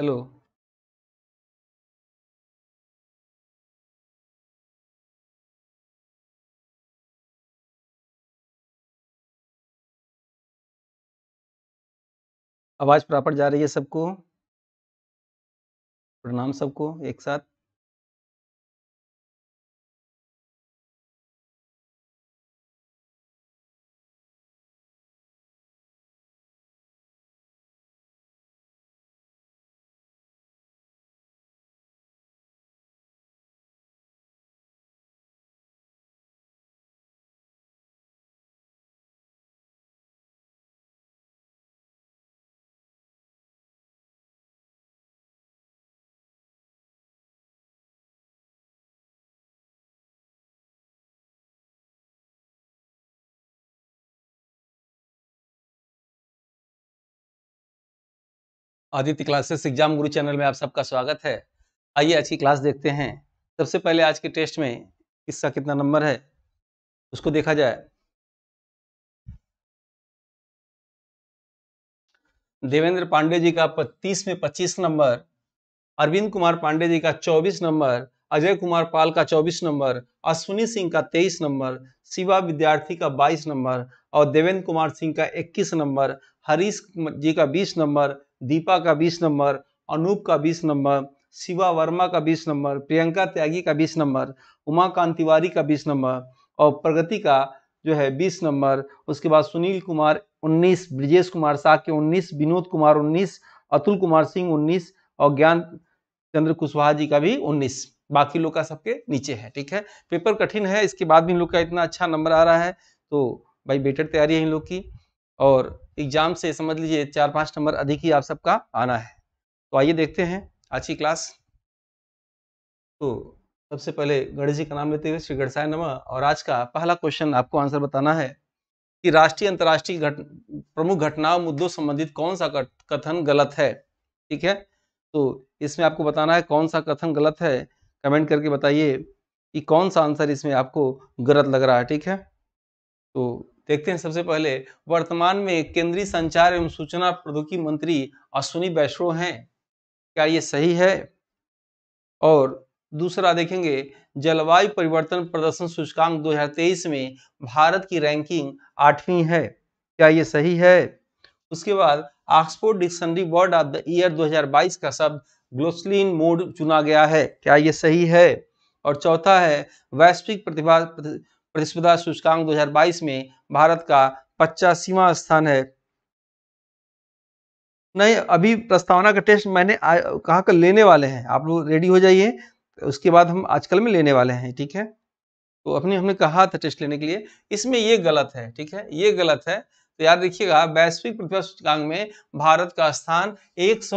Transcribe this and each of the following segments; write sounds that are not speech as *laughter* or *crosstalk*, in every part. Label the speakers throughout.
Speaker 1: Hello आवाज़ proper जा रही है सबको प्रणाम सबको एक साथ Aditya classes exam Guru channel में आप सबका स्वागत है आइए अच्छी क्लास देखते हैं सबसे पहले आज के टेस्ट में किसका कितना नंबर है उसको देखा जाए देवेंद्र पांडे जी का तीस में पच्चीस नंबर अरविंद कुमार पांडे
Speaker 2: जी का चौबीस नंबर अजय कुमार पाल का चौबीस नंबर अश्विनी सिंह का तेईस नंबर शिवा विद्यार्थी का बाईस नंबर और देवेंद्र कुमार सिंह का इक्कीस नंबर हरीश जी का बीस नंबर दीपा का बीस नंबर अनूप का बीस नंबर शिवा वर्मा का बीस नंबर प्रियंका त्यागी का बीस नंबर उमाकांत तिवारी का बीस नंबर और प्रगति का जो है बीस नंबर उसके बाद सुनील कुमार उन्नीस ब्रजेश कुमार साह के उन्नीस विनोद कुमार उन्नीस अतुल कुमार सिंह उन्नीस और ज्ञान चंद्र कुशवाहा जी का भी उन्नीस बाकी लोग का सबके नीचे है ठीक है पेपर कठिन है इसके बाद भी इन लोग का इतना अच्छा नंबर आ रहा है तो भाई बेटर तैयारी है इन लोग की और एग्जाम से समझ लीजिए चार पांच नंबर अधिक ही आप सबका आना है तो आइए देखते हैं आज की क्लास तो सबसे पहले गणेश जी का नाम लेते हुए श्री गणसाय नमः और आज का पहला क्वेश्चन आपको आंसर बताना है कि राष्ट्रीय अंतर्राष्ट्रीय घट प्रमुख घटनाओं मुद्दों संबंधित कौन सा कथन गलत है ठीक है तो इसमें आपको बताना है कौन सा कथन गलत है कमेंट करके बताइए कि कौन सा आंसर इसमें आपको गलत लग रहा है ठीक है तो देखते हैं सबसे पहले वर्तमान में केंद्रीय संचार एवं सूचना प्रौद्योगिकी मंत्री अश्विनी वैष्णव हैं क्या ये सही है और दूसरा देखेंगे जलवायु परिवर्तन प्रदर्शन सूचकांक 2023 में भारत की रैंकिंग आठवीं है क्या ये सही है उसके बाद Oxford dictionary word of the year 2022 का शब्द ग्लोसलिन मोड चुना गया है क्या ये सही है और चौथा है वैश्विक प्रतिभा प्रतिस्पर्धा सूचकांक 2022 में भारत का पचासीवा स्थान है नहीं अभी प्रस्तावना का टेस्ट मैंने कहा कर लेने वाले हैं आप लोग रेडी हो जाइए उसके बाद हम आजकल में लेने वाले हैं ठीक है तो अपने हमने कहा था टेस्ट लेने के लिए इसमें ये गलत है ठीक है ये गलत है तो याद रखिएगा वैश्विक प्रतिभा सूचकांक में भारत का स्थान एक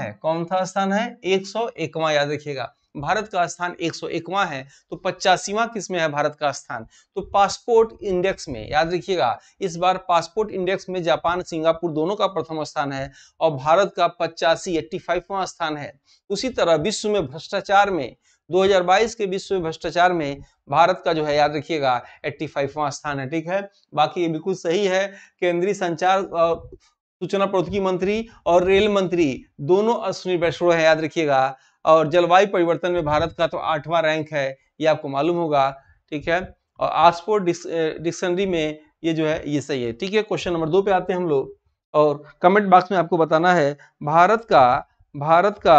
Speaker 2: है कौन सा स्थान है एक याद रखिएगा भारत का स्थान एक सौ है तो पचासीवा किस में है भारत का स्थान तो पासपोर्ट इंडेक्स में याद रखिएगा इस बार पासपोर्ट इंडेक्स में जापान सिंगापुर दोनों का प्रथम स्थान है और भारत का पचासी एट्टी फाइववा स्थान है उसी तरह विश्व में भ्रष्टाचार में 2022 के विश्व भ्रष्टाचार में भारत का जो है याद रखिएगा एट्टी फाइववा स्थान है ठीक है बाकी ये बिल्कुल सही है केंद्रीय संचार सूचना प्रौद्योगिकी मंत्री और रेल मंत्री दोनों अश्विनी वैष्णव है याद रखिएगा और जलवायु परिवर्तन में भारत का तो आठवां रैंक है ये आपको मालूम होगा ठीक है और आसपोर्ट डिक्शनरी में ये जो है ये सही है ठीक है क्वेश्चन नंबर दो पे आते हैं हम लोग और कमेंट बॉक्स में आपको बताना है भारत का भारत का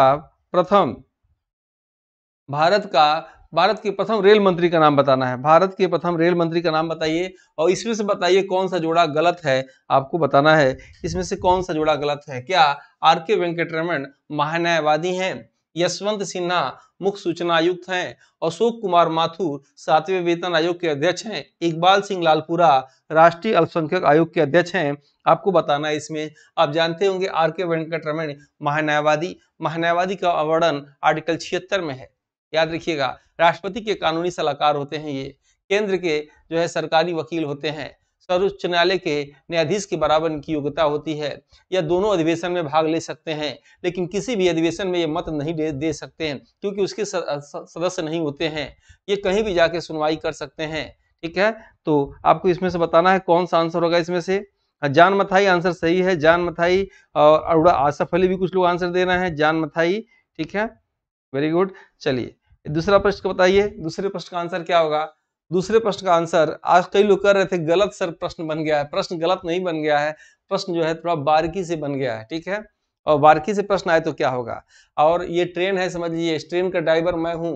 Speaker 2: प्रथम भारत का भारत के प्रथम रेल मंत्री का नाम बताना है भारत के प्रथम रेल मंत्री का नाम बताइए और इसमें से बताइए कौन सा जोड़ा गलत है आपको बताना है इसमें से कौन सा जोड़ा गलत है क्या आर के वेंकटरमन महान्यायवादी हैं यशवंत सिन्हा मुख्य सूचना आयुक्त हैं अशोक कुमार माथुर सातवें वेतन आयोग के अध्यक्ष हैं इकबाल सिंह लालपुरा राष्ट्रीय अल्पसंख्यक आयोग के अध्यक्ष हैं आपको बताना है इसमें आप जानते होंगे आर के वेंकटरमण महान्यायवादी महान्यायवादी का अवर्णन आर्टिकल छिहत्तर में है याद रखिएगा राष्ट्रपति के कानूनी सलाहकार होते हैं ये केंद्र के जो है सरकारी वकील होते हैं सर्वोच्च न्यायालय के न्यायाधीश के बराबर की योग्यता होती है यह दोनों अधिवेशन में भाग ले सकते हैं लेकिन किसी भी अधिवेशन में ये मत नहीं दे, दे सकते हैं क्योंकि उसके सदस्य नहीं होते हैं ये कहीं भी जाके सुनवाई कर सकते हैं ठीक है तो आपको इसमें से बताना है कौन सा आंसर होगा इसमें से हाँ, जान मथाई आंसर सही है जान मथाई और अरुड़ा आसफ अली भी कुछ लोग आंसर दे रहे हैं जान मथाई ठीक है वेरी गुड चलिए दूसरा प्रश्न बताइए दूसरे प्रश्न का आंसर क्या होगा दूसरे प्रश्न का आंसर आज कई लोग कर रहे थे गलत सर प्रश्न बन गया है प्रश्न गलत नहीं बन गया है प्रश्न जो है थोड़ा बारीकी से बन गया है ठीक है और बारीकी से प्रश्न आए तो क्या होगा और ये ट्रेन है समझ लीजिए इस ट्रेन का ड्राइवर मैं हूँ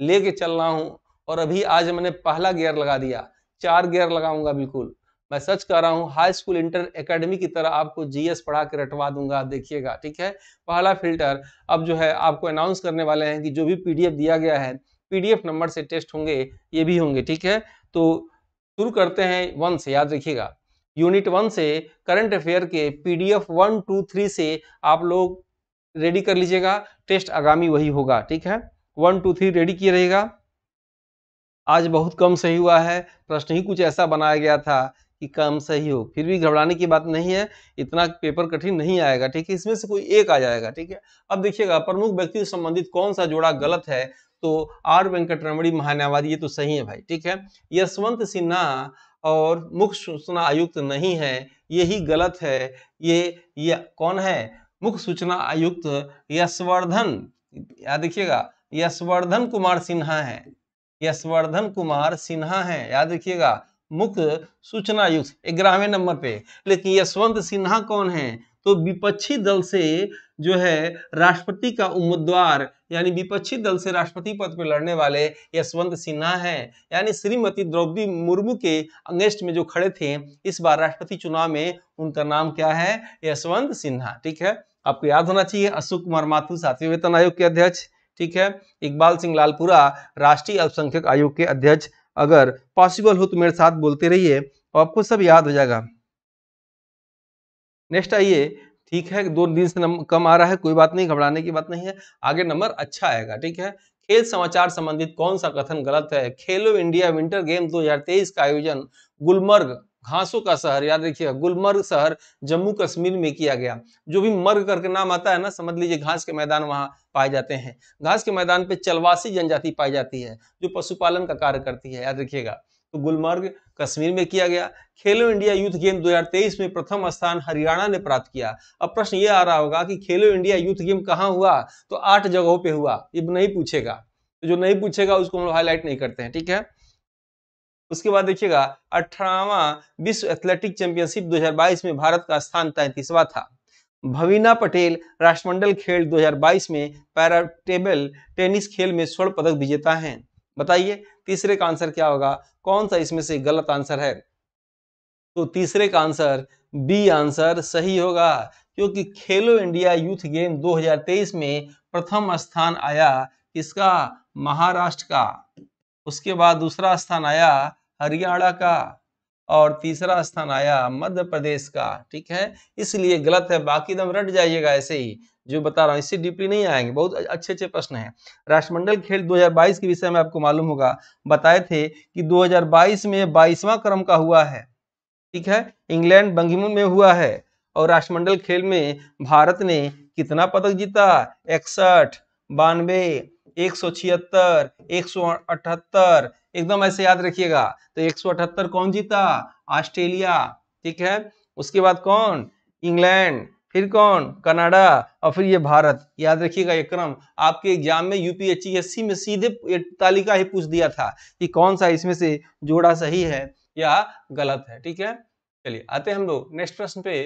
Speaker 2: लेके चल रहा हूँ और अभी आज मैंने पहला गियर लगा दिया चार गियर लगाऊंगा बिल्कुल मैं सच कह रहा हूँ हाई स्कूल इंटर एकेडमी की तरह आपको जीएस पढ़ा के रटवा दूंगा देखिएगा ठीक है पहला फिल्टर अब जो है आपको अनाउंस करने वाले हैं कि जो भी पीडीएफ दिया गया है पीडीएफ नंबर से टेस्ट होंगे ये भी होंगे ठीक है तो शुरू करते हैं वन से याद रखिएगा यूनिट वन से करंट अफेयर के पीडीएफ वन टू थ्री से आप लोग रेडी कर लीजिएगा टेस्ट आगामी वही होगा ठीक है वन टू थ्री रेडी किए रहेगा आज बहुत कम सही हुआ है प्रश्न ही कुछ ऐसा बनाया गया था कि कम सही हो फिर भी घबराने की बात नहीं है इतना पेपर कठिन नहीं आएगा ठीक है इसमें से कोई एक आ जाएगा ठीक है अब देखिएगा प्रमुख व्यक्ति संबंधित कौन सा जोड़ा गलत है तो आर रमणी महान्यावादी ये तो सही है भाई ठीक है यशवंत सिन्हा और मुख्य सूचना आयुक्त नहीं है ये ही गलत है ये ये कौन है मुख्य सूचना आयुक्त यशवर्धन याद रखिएगा यशवर्धन कुमार सिन्हा है यशवर्धन कुमार सिन्हा है याद रखिएगा मुख्य सूचना आयुक्त ग्यारहवें नंबर पे लेकिन यशवंत सिन्हा कौन है तो विपक्षी दल से जो है राष्ट्रपति का उम्मीदवार यानी विपक्षी दल से राष्ट्रपति पद पर लड़ने वाले यशवंत सिन्हा हैं यानी श्रीमती द्रौपदी मुर्मू के अंगेस्ट में जो खड़े थे इस बार राष्ट्रपति चुनाव में उनका नाम क्या है यशवंत सिन्हा ठीक है आपको याद होना चाहिए अशोक कुमार माथुर सातवें वेतन आयोग के अध्यक्ष ठीक है इकबाल सिंह लालपुरा राष्ट्रीय अल्पसंख्यक आयोग के अध्यक्ष अगर पॉसिबल हो तो मेरे साथ बोलते रहिए और तो आपको सब याद हो जाएगा नेक्स्ट आइए ठीक है दो दिन से कम आ रहा है कोई बात नहीं घबराने की बात नहीं है आगे नंबर अच्छा आएगा ठीक है खेल समाचार संबंधित कौन सा कथन गलत है खेलो इंडिया विंटर गेम 2023 का आयोजन गुलमर्ग घासों का शहर याद रखिए गुलमर्ग शहर जम्मू कश्मीर में किया गया जो भी मर्ग करके नाम आता है ना समझ लीजिए घास के मैदान वहां पाए जाते हैं घास के मैदान पे चलवासी जनजाति पाई जाती है जो पशुपालन का कार्य करती है याद रखिएगा तो गुलमर्ग कश्मीर में किया गया खेलो इंडिया यूथ गेम 2023 में प्रथम स्थान हरियाणा ने प्राप्त किया अब प्रश्न ये आ रहा होगा कि खेलो इंडिया यूथ गेम कहाँ हुआ तो आठ जगहों पे हुआ ये नहीं पूछेगा तो जो नहीं पूछेगा उसको हम लोग हाईलाइट नहीं करते हैं ठीक है उसके बाद देखिएगा अठारहवा विश्व एथलेटिक चैंपियनशिप दो में भारत का स्थान तैंतीसवा था भवीना पटेल राष्ट्रमंडल खेल 2022 में पैरा टेबल टेनिस खेल में स्वर्ण पदक विजेता हैं बताइए तीसरे का आंसर क्या होगा कौन सा इसमें से गलत आंसर है तो तीसरे का आंसर बी आंसर सही होगा क्योंकि खेलो इंडिया यूथ गेम 2023 में प्रथम स्थान आया किसका महाराष्ट्र का उसके बाद दूसरा स्थान आया हरियाणा का और तीसरा स्थान आया मध्य प्रदेश का ठीक है इसलिए गलत है बाकी दम तो रट जाइएगा ऐसे ही जो बता रहा हूँ इससे डीपली नहीं आएंगे बहुत अच्छे अच्छे प्रश्न हैं राष्ट्रमंडल खेल 2022 के विषय में आपको मालूम होगा बताए थे कि 2022 में बाईसवां क्रम का हुआ है ठीक है इंग्लैंड बंगीमुन में हुआ है और राष्ट्रमंडल खेल में भारत ने कितना पदक जीता इकसठ बानवे एक सौ छिहत्तर एक सौ अठहत्तर एकदम ऐसे याद रखिएगा तो एक कौन जीता ऑस्ट्रेलिया ठीक है उसके बाद कौन इंग्लैंड फिर कौन कनाडा और फिर ये भारत याद रखिएगा ये क्रम आपके एग्जाम में यूपीएचसी में सीधे तालिका ही पूछ दिया था कि कौन सा इसमें से जोड़ा सही है या गलत है ठीक है चलिए आते हैं हम लोग नेक्स्ट प्रश्न पे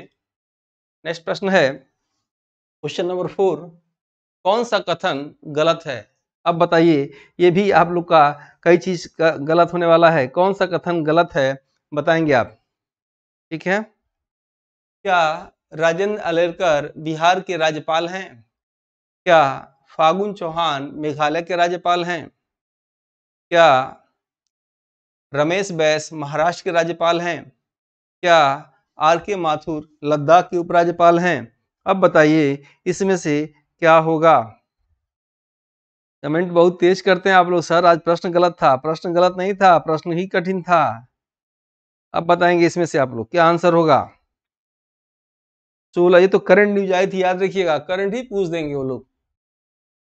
Speaker 2: नेक्स्ट प्रश्न है क्वेश्चन नंबर फोर कौन सा कथन गलत है अब बताइए ये भी आप लोग का कई चीज़ का गलत होने वाला है कौन सा कथन गलत है बताएंगे आप ठीक है क्या राजेंद्र अलेरकर बिहार के राज्यपाल हैं क्या फागुन चौहान मेघालय के राज्यपाल हैं क्या रमेश बैस महाराष्ट्र के राज्यपाल हैं क्या आर के माथुर लद्दाख के उपराज्यपाल हैं अब बताइए इसमें से क्या होगा कमेंट बहुत तेज करते हैं आप लोग सर आज प्रश्न गलत था प्रश्न गलत नहीं था प्रश्न ही कठिन था अब बताएंगे इसमें से आप लोग क्या आंसर होगा सोलह ये तो करंट न्यूज आई थी याद रखिएगा करंट ही पूछ देंगे वो लोग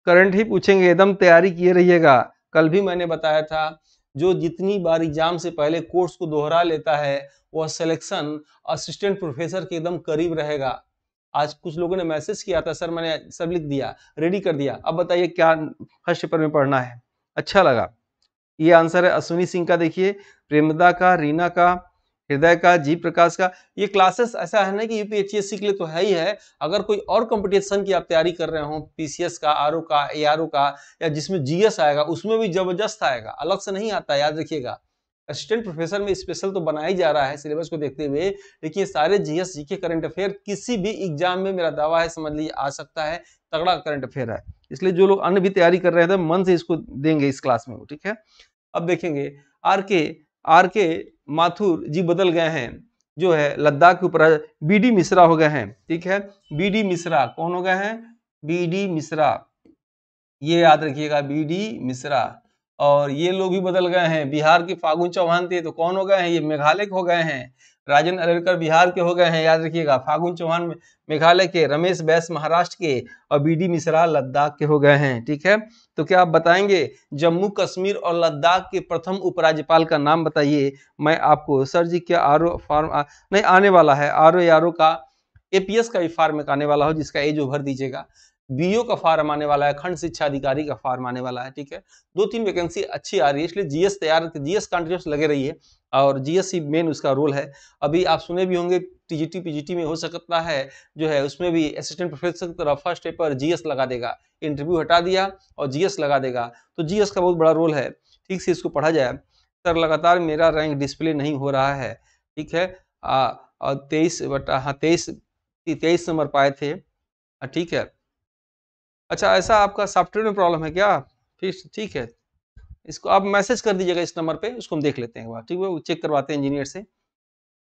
Speaker 2: करंट ही पूछेंगे एकदम तैयारी किए रहिएगा कल भी मैंने बताया था जो जितनी बार एग्जाम से पहले कोर्स को दोहरा लेता है वह सिलेक्शन असिस्टेंट प्रोफेसर के एकदम करीब रहेगा आज कुछ लोगों ने मैसेज किया था सर मैंने सब लिख दिया रेडी कर दिया अब बताइए क्या फर्स्ट पेपर में पढ़ना है अच्छा लगा ये आंसर है अश्विनी सिंह का देखिए प्रेमदा का रीना का हृदय का जी प्रकाश का ये क्लासेस ऐसा है ना कि यूपीएचएससी के लिए तो है ही है अगर कोई और कंपटीशन की आप तैयारी कर रहे हो पीसीएस का आर का ए का या जिसमें जीएस आएगा उसमें भी जबरदस्त आएगा अलग से नहीं आता याद रखिएगा असिस्टेंट प्रोफेसर में स्पेशल तो बनाया जा रहा है सिलेबस को देखते हुए लेकिन सारे जीएस जीके करंट अफेयर किसी भी एग्जाम में मेरा दावा है समझ लीजिए आ सकता है तगड़ा करंट अफेयर है इसलिए जो लोग अन्य भी तैयारी कर रहे थे मन से इसको देंगे इस क्लास में वो ठीक है अब देखेंगे आर के आर के माथुर जी बदल गए हैं जो है लद्दाख के ऊपर बी डी मिश्रा हो गए हैं ठीक है बी डी मिश्रा कौन हो गए हैं बी डी मिश्रा ये याद रखिएगा बी डी मिश्रा और ये लोग भी बदल गए हैं बिहार की फागुन चौहान थे तो कौन हो गए हैं ये मेघालय के हो गए हैं राजन अरेरकर बिहार के हो गए हैं याद रखिएगा फागुन चौहान मेघालय के रमेश बैस महाराष्ट्र के और बी डी मिश्रा लद्दाख के हो गए हैं ठीक है तो क्या आप बताएंगे जम्मू कश्मीर और लद्दाख के प्रथम उपराज्यपाल का नाम बताइए मैं आपको सर जी क्या आर ओ आ, नहीं आने वाला है आर ओ का एपीएस का भी फार्म आने वाला हो जिसका एज ओवर दीजिएगा बीओ का फार्म आने वाला है खंड शिक्षा अधिकारी का फार्म आने वाला है ठीक है दो तीन वैकेंसी अच्छी आ रही है इसलिए जीएस तैयार तो जीएस कंटिन्यूस लगे रही है और जीएस ही मेन उसका रोल है अभी आप सुने भी होंगे टीजीटी पीजीटी में हो सकता है जो है उसमें भी असिस्टेंट प्रोफेसर की तरफ फर्स्ट पेपर जीएस लगा देगा इंटरव्यू हटा दिया और जीएस लगा देगा तो जीएस का बहुत बड़ा रोल है ठीक से इसको पढ़ा जाए सर लगातार मेरा रैंक डिस्प्ले नहीं हो रहा है ठीक है तेईस बटा हाँ तेईस तेईस नंबर पाए थे ठीक है अच्छा ऐसा आपका सॉफ्टवेयर में प्रॉब्लम है क्या फिर ठीक है इसको आप मैसेज कर दीजिएगा इस नंबर पे उसको हम देख लेते हैं ठीक है चेक करवाते हैं इंजीनियर से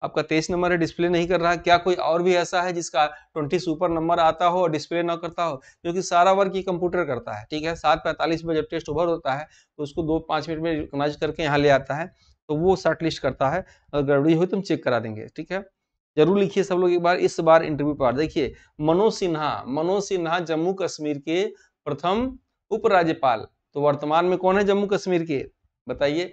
Speaker 2: आपका तेईस नंबर है डिस्प्ले नहीं कर रहा है क्या कोई और भी ऐसा है जिसका ट्वेंटी सुपर नंबर आता हो और डिस्प्ले ना करता हो क्योंकि सारा वर्क ही कंप्यूटर करता है ठीक है सात पैंतालीस में जब टेस्ट ओवर होता है तो उसको दो पाँच मिनट में रिकनाइज करके यहाँ ले आता है तो वो शॉर्ट लिस्ट करता है अगर गड़बड़ी हो तो हम चेक करा देंगे ठीक है जरूर लिखिए सब लोग एक बार इस बार इंटरव्यू पर देखिए मनोज सिन्हा मनोज सिन्हा जम्मू कश्मीर के प्रथम उपराज्यपाल तो वर्तमान में कौन है जम्मू कश्मीर के बताइए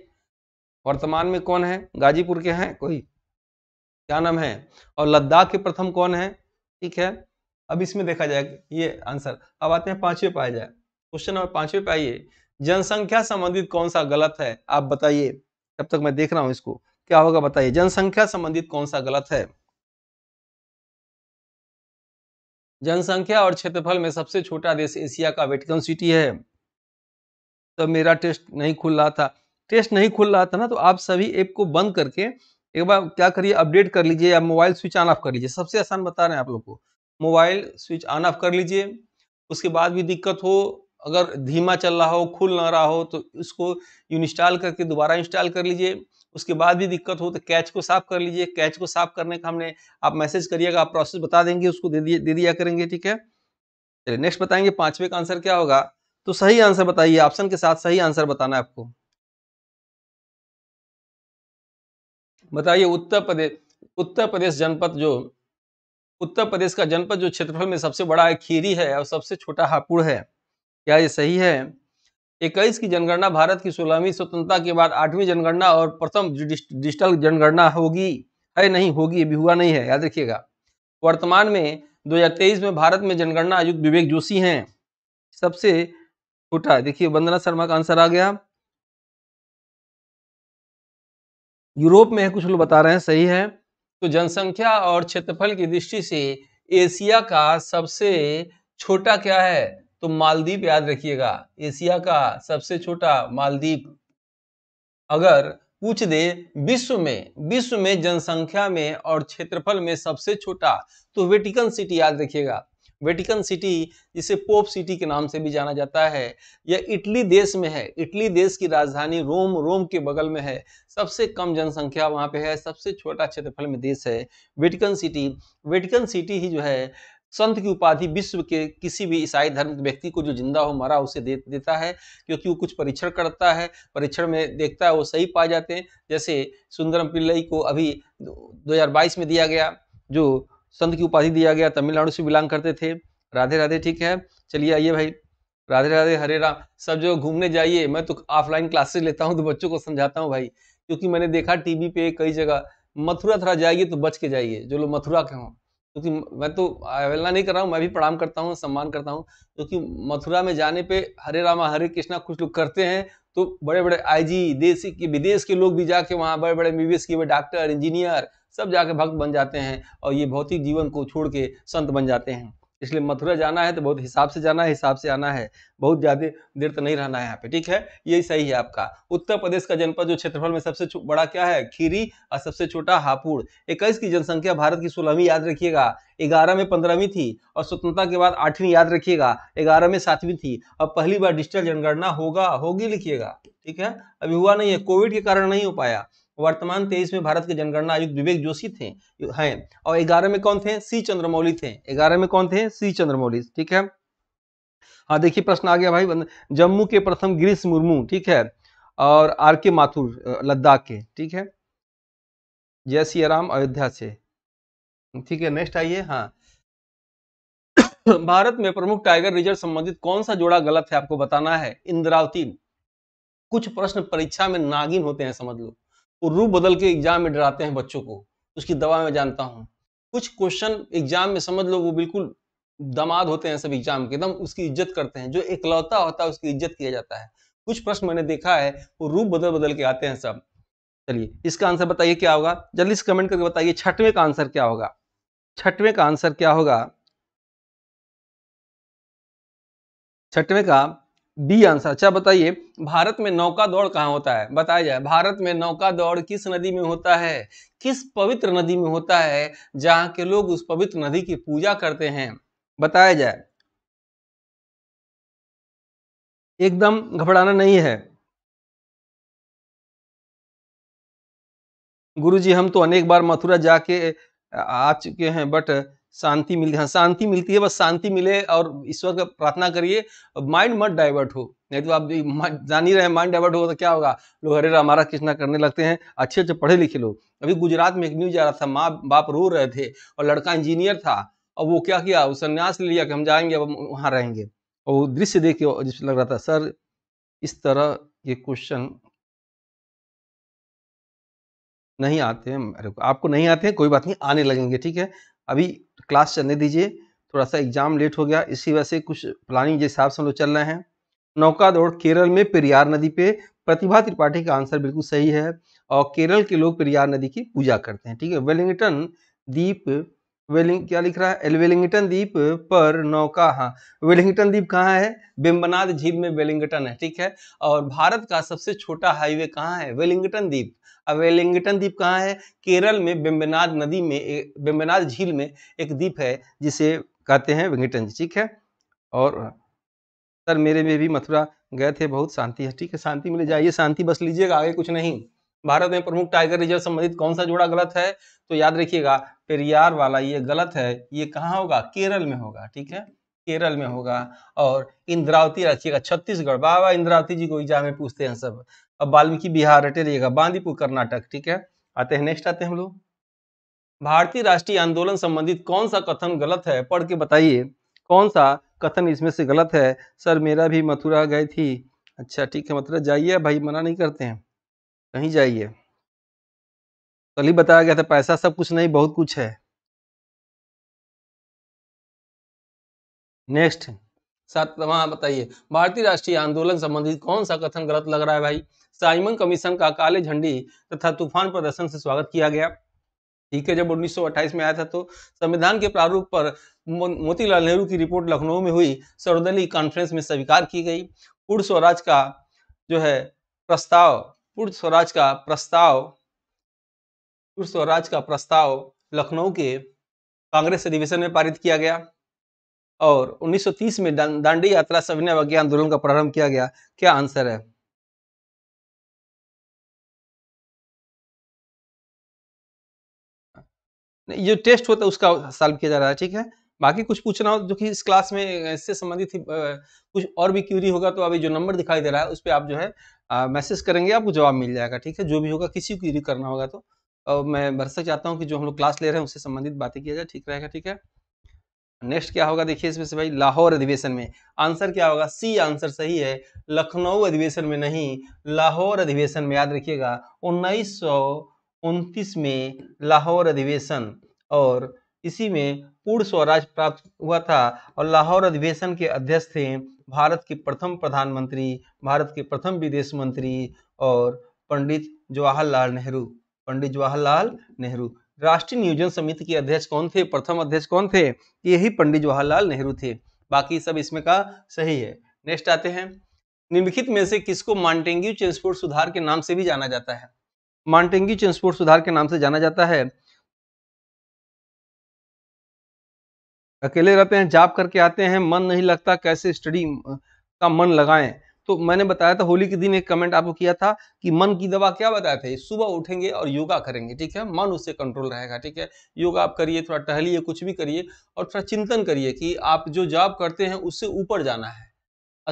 Speaker 2: वर्तमान में कौन है गाजीपुर के हैं कोई क्या नाम है और लद्दाख के प्रथम कौन है ठीक है अब इसमें देखा जाएगा ये आंसर अब आते हैं पांचवें पे जाए क्वेश्चन नंबर पांचवें पे आइए जनसंख्या संबंधित कौन सा गलत है आप बताइए तब तक मैं देख रहा हूं इसको क्या होगा बताइए जनसंख्या संबंधित कौन सा गलत है जनसंख्या और क्षेत्रफल में सबसे छोटा देश एशिया का वेटिकन सिटी है तब तो मेरा टेस्ट नहीं खुल रहा था टेस्ट नहीं खुल रहा था ना तो आप सभी ऐप को बंद करके एक बार क्या करिए अपडेट कर लीजिए या मोबाइल स्विच ऑन ऑफ कर लीजिए सबसे आसान बता रहे हैं आप लोग को मोबाइल स्विच ऑन ऑफ कर लीजिए उसके बाद भी दिक्कत हो अगर धीमा चल रहा हो खुल ना रहा हो तो उसको इंस्टॉल करके दोबारा इंस्टॉल कर लीजिए उसके बाद भी दिक्कत हो तो कैच को साफ कर लीजिए कैच को साफ करने का हमने आप मैसेज करिएगा आप प्रोसेस बता देंगे उसको दे दिया दे दिया करेंगे ठीक है चलिए नेक्स्ट बताएंगे पांचवे का आंसर क्या होगा तो सही आंसर बताइए ऑप्शन के साथ सही आंसर बताना है आपको बताइए उत्तर प्रदेश उत्तर प्रदेश जनपद जो उत्तर प्रदेश का जनपद जो क्षेत्रफल में सबसे बड़ा है खीरी है और सबसे छोटा हापुड़ है क्या ये सही है इक्कीस की जनगणना भारत की सोलहवीं स्वतंत्रता के बाद आठवीं जनगणना और प्रथम डिजिटल जनगणना होगी है नहीं होगी अभी हुआ नहीं है याद रखिएगा वर्तमान में 2023 में भारत में जनगणना आयुक्त विवेक जोशी हैं सबसे छोटा देखिए वंदना शर्मा का आंसर आ गया यूरोप में है कुछ लोग बता रहे हैं सही है तो जनसंख्या और क्षेत्रफल की दृष्टि से एशिया का सबसे छोटा क्या है तो मालदीप याद रखिएगा एशिया का सबसे छोटा मालदीप अगर पूछ दे विश्व में विश्व में जनसंख्या में और क्षेत्रफल में सबसे छोटा तो वेटिकन सिटी याद रखिएगा वेटिकन सिटी जिसे पोप सिटी के नाम से भी जाना जाता है यह इटली देश में है इटली देश की राजधानी रोम रोम के बगल में है सबसे कम जनसंख्या वहां पे है सबसे छोटा क्षेत्रफल में देश है वेटिकन सिटी वेटिकन सिटी ही जो है संत की उपाधि विश्व के किसी भी ईसाई धर्म व्यक्ति को जो जिंदा हो मरा उसे दे देता है क्योंकि वो कुछ परीक्षण करता है परीक्षण में देखता है वो सही पाए जाते हैं जैसे सुंदरम पिल्लई को अभी 2022 में दिया गया जो संत की उपाधि दिया गया तमिलनाडु से बिलोंग करते थे राधे राधे ठीक है चलिए आइए भाई राधे राधे हरे राम सब जगह घूमने जाइए मैं तो ऑफलाइन क्लासेस लेता हूँ तो बच्चों को समझाता हूँ भाई क्योंकि मैंने देखा टी पे कई जगह मथुरा थोड़ा जाइए तो बच के जाइए जो लोग मथुरा के हों क्योंकि मैं तो अवेलना नहीं कर रहा हूँ मैं भी प्रणाम करता हूँ सम्मान करता हूँ क्योंकि मथुरा में जाने पे हरे रामा हरे कृष्णा कुछ लोग करते हैं तो बड़े बड़े आईजी देश के विदेश के लोग भी जाके वहाँ बड़े बड़े एम के हुए डॉक्टर इंजीनियर सब जाके भक्त बन जाते हैं और ये भौतिक जीवन को छोड़ के संत बन जाते हैं इसलिए मथुरा जाना है तो बहुत हिसाब से जाना है हिसाब से आना है बहुत ज़्यादा देर तो नहीं रहना है यहाँ पे ठीक है यही सही है आपका उत्तर प्रदेश का जनपद जो क्षेत्रफल में सबसे बड़ा क्या है खीरी और सबसे छोटा हापुड़ इक्कीस की जनसंख्या भारत की सोलहवीं याद रखिएगा ग्यारह में पंद्रहवीं थी और स्वतंत्रता के बाद आठवीं याद रखिएगा ग्यारह में सातवीं थी अब पहली बार डिजिटल जनगणना होगा होगी लिखिएगा ठीक है अभी हुआ नहीं है कोविड के कारण नहीं हो पाया वर्तमान तेईस में भारत के जनगणना आयुक्त विवेक जोशी थे हैं और ग्यारह में कौन थे सी चंद्रमौली थे ग्यारह में कौन थे सी चंद्रमौली ठीक है हाँ देखिए प्रश्न आ गया भाई जम्मू के प्रथम गिरीश मुर्मू ठीक है और आर के माथुर लद्दाख के ठीक है जय सी राम अयोध्या से ठीक है नेक्स्ट आइए हाँ भारत में प्रमुख टाइगर रिजर्व संबंधित कौन सा जोड़ा गलत है आपको बताना है इंद्रावती कुछ प्रश्न परीक्षा में नागिन होते हैं समझ लो रूप बदल के एग्जाम में डराते हैं बच्चों को उसकी दवा मैं जानता हूँ कुछ क्वेश्चन एग्जाम में समझ लो वो बिल्कुल दमाद होते हैं सब एग्जाम के एकदम उसकी इज्जत करते हैं जो इकलौता होता है उसकी इज्जत किया जाता है कुछ प्रश्न मैंने देखा है वो रूप बदल बदल के आते हैं सब चलिए इसका आंसर बताइए क्या होगा जल्दी से कमेंट करके बताइए छठवें का आंसर क्या होगा छठवें का आंसर क्या होगा छठवें का बी आंसर अच्छा बताइए भारत में नौका दौड़ कहाँ होता है बताया जाए भारत में नौका दौड़ किस नदी में होता है किस पवित्र नदी में होता है जहाँ के लोग उस पवित्र नदी की पूजा करते
Speaker 1: हैं बताया जाए एकदम घबराना नहीं है
Speaker 2: गुरुजी हम तो अनेक बार मथुरा जाके आ चुके हैं बट शांति मिलती हाँ शांति मिलती है बस शांति मिले और ईश्वर का प्रार्थना करिए माइंड मत डाइवर्ट हो नहीं तो आप जान ही रहे माइंड डाइवर्ट होगा तो क्या होगा लोग हरे हमारा कृष्णा करने लगते हैं अच्छे अच्छे पढ़े लिखे लोग अभी गुजरात में एक न्यूज आ रहा था माँ बाप रो रहे थे और लड़का इंजीनियर था और वो क्या किया वो संन्यास ले लिया कि हम जाएंगे अब वहाँ रहेंगे और वो दृश्य देख के जिसमें लग रहा था सर इस तरह ये क्वेश्चन नहीं आते हैं आपको नहीं आते हैं कोई बात नहीं आने लगेंगे ठीक है अभी क्लास चलने दीजिए थोड़ा सा एग्ज़ाम लेट हो गया इसी वजह से कुछ प्लानिंग जिस हिसाब से हम लोग चल रहे हैं नौका दौड़ केरल में पेरियार नदी पे प्रतिभा त्रिपाठी का आंसर बिल्कुल सही है और केरल के लोग पेरियार नदी की पूजा करते हैं ठीक है वेलिंगटन द्वीप वेलिंग क्या लिख रहा है वेलिंगटन द्वीप पर नौका हाँ वेलिंगटन द्वीप कहाँ है बिम्बनाद झील में वेलिंगटन है ठीक है और भारत का सबसे छोटा हाईवे कहाँ है वेलिंगटन द्वीप अब वेलिंगटन द्वीप कहाँ है केरल में बेम्बनाद नदी में बेम्बनाद झील में एक द्वीप है जिसे कहते हैं वेलिंगटन ठीक है और सर मेरे में भी मथुरा गए थे बहुत शांति है ठीक है शांति मिले जाइए शांति बस लीजिएगा आगे कुछ नहीं भारत में प्रमुख टाइगर रिजर्व संबंधित कौन सा जोड़ा गलत है तो याद रखिएगा पेरियार वाला ये गलत है ये कहाँ होगा केरल में होगा ठीक है केरल में होगा और इंद्रावती रखिएगा छत्तीसगढ़ बाबा इंद्रावती जी को एग्जाम में पूछते हैं सब अब वाल्मीकि बिहार हटे रहिएगा बांदीपुर कर्नाटक ठीक है आते हैं नेक्स्ट आते हैं हम लोग भारतीय राष्ट्रीय आंदोलन संबंधित कौन सा कथन गलत है पढ़ के बताइए कौन सा कथन इसमें से गलत है सर मेरा भी मथुरा गए थी अच्छा ठीक है मथुरा जाइए भाई मना नहीं करते हैं कहीं जाइए कल ही बताया गया था पैसा सब कुछ नहीं बहुत कुछ है नेक्स्ट
Speaker 1: सातवां बताइए भारतीय राष्ट्रीय आंदोलन
Speaker 2: संबंधित कौन सा कथन गलत लग रहा है भाई साइमन कमीशन का काले झंडी तथा तूफान प्रदर्शन से स्वागत किया गया ठीक है जब 1928 में आया था तो संविधान के प्रारूप पर मोतीलाल नेहरू की रिपोर्ट लखनऊ में हुई सर्वदलीय कॉन्फ्रेंस में स्वीकार की गई पूर्ण स्वराज का जो है प्रस्ताव पूर्ण स्वराज का प्रस्ताव पूर्ण स्वराज का प्रस्ताव लखनऊ के कांग्रेस अधिवेशन में पारित किया गया
Speaker 1: और 1930 में दांडी यात्रा सविनय अवज्ञा आंदोलन का प्रारंभ किया गया क्या आंसर है जो टेस्ट होता तो है उसका सॉल्व किया जा रहा है ठीक है बाकी
Speaker 2: कुछ पूछना हो जो कि इस क्लास में इससे संबंधित कुछ और भी क्यूरी होगा तो अभी जो नंबर दिखाई दे रहा है उस पर आप जो है मैसेज करेंगे आपको जवाब मिल जाएगा ठीक है जो भी होगा किसी क्यूरी करना होगा तो और तो मैं भरसा चाहता हूँ कि जो हम लोग क्लास ले रहे हैं उससे संबंधित बातें किया जाए ठीक रहेगा ठीक है नेक्स्ट क्या होगा देखिए इसमें से भाई लाहौर अधिवेशन में आंसर क्या होगा सी आंसर सही है लखनऊ अधिवेशन में नहीं लाहौर अधिवेशन में याद रखिएगा उन्नीस में लाहौर अधिवेशन और इसी में पूर्ण स्वराज प्राप्त हुआ था और लाहौर अधिवेशन के अध्यक्ष थे भारत के प्रथम प्रधानमंत्री भारत के प्रथम विदेश मंत्री और पंडित जवाहरलाल नेहरू पंडित जवाहरलाल नेहरू राष्ट्रीय नियोजन समिति के अध्यक्ष कौन थे प्रथम अध्यक्ष कौन थे यही पंडित जवाहरलाल नेहरू थे बाकी सब इसमें का सही है नेक्स्ट आते हैं निम्नलिखित में से किसको मॉन्टेंग्यू ट्रांसपोर्ट सुधार के नाम से भी जाना जाता है मॉन्टेंग्यू ट्रांसपोर्ट सुधार के नाम से जाना जाता है अकेले रहते हैं जाप करके आते हैं मन नहीं लगता कैसे स्टडी का मन लगाएं तो मैंने बताया था होली के दिन एक कमेंट आपको किया था कि मन की दवा क्या बताया था सुबह उठेंगे और योगा करेंगे ठीक है मन उससे कंट्रोल रहेगा ठीक है योगा आप करिए थोड़ा टहलिए कुछ भी करिए और थोड़ा चिंतन करिए कि आप जो जॉब करते हैं उससे ऊपर जाना है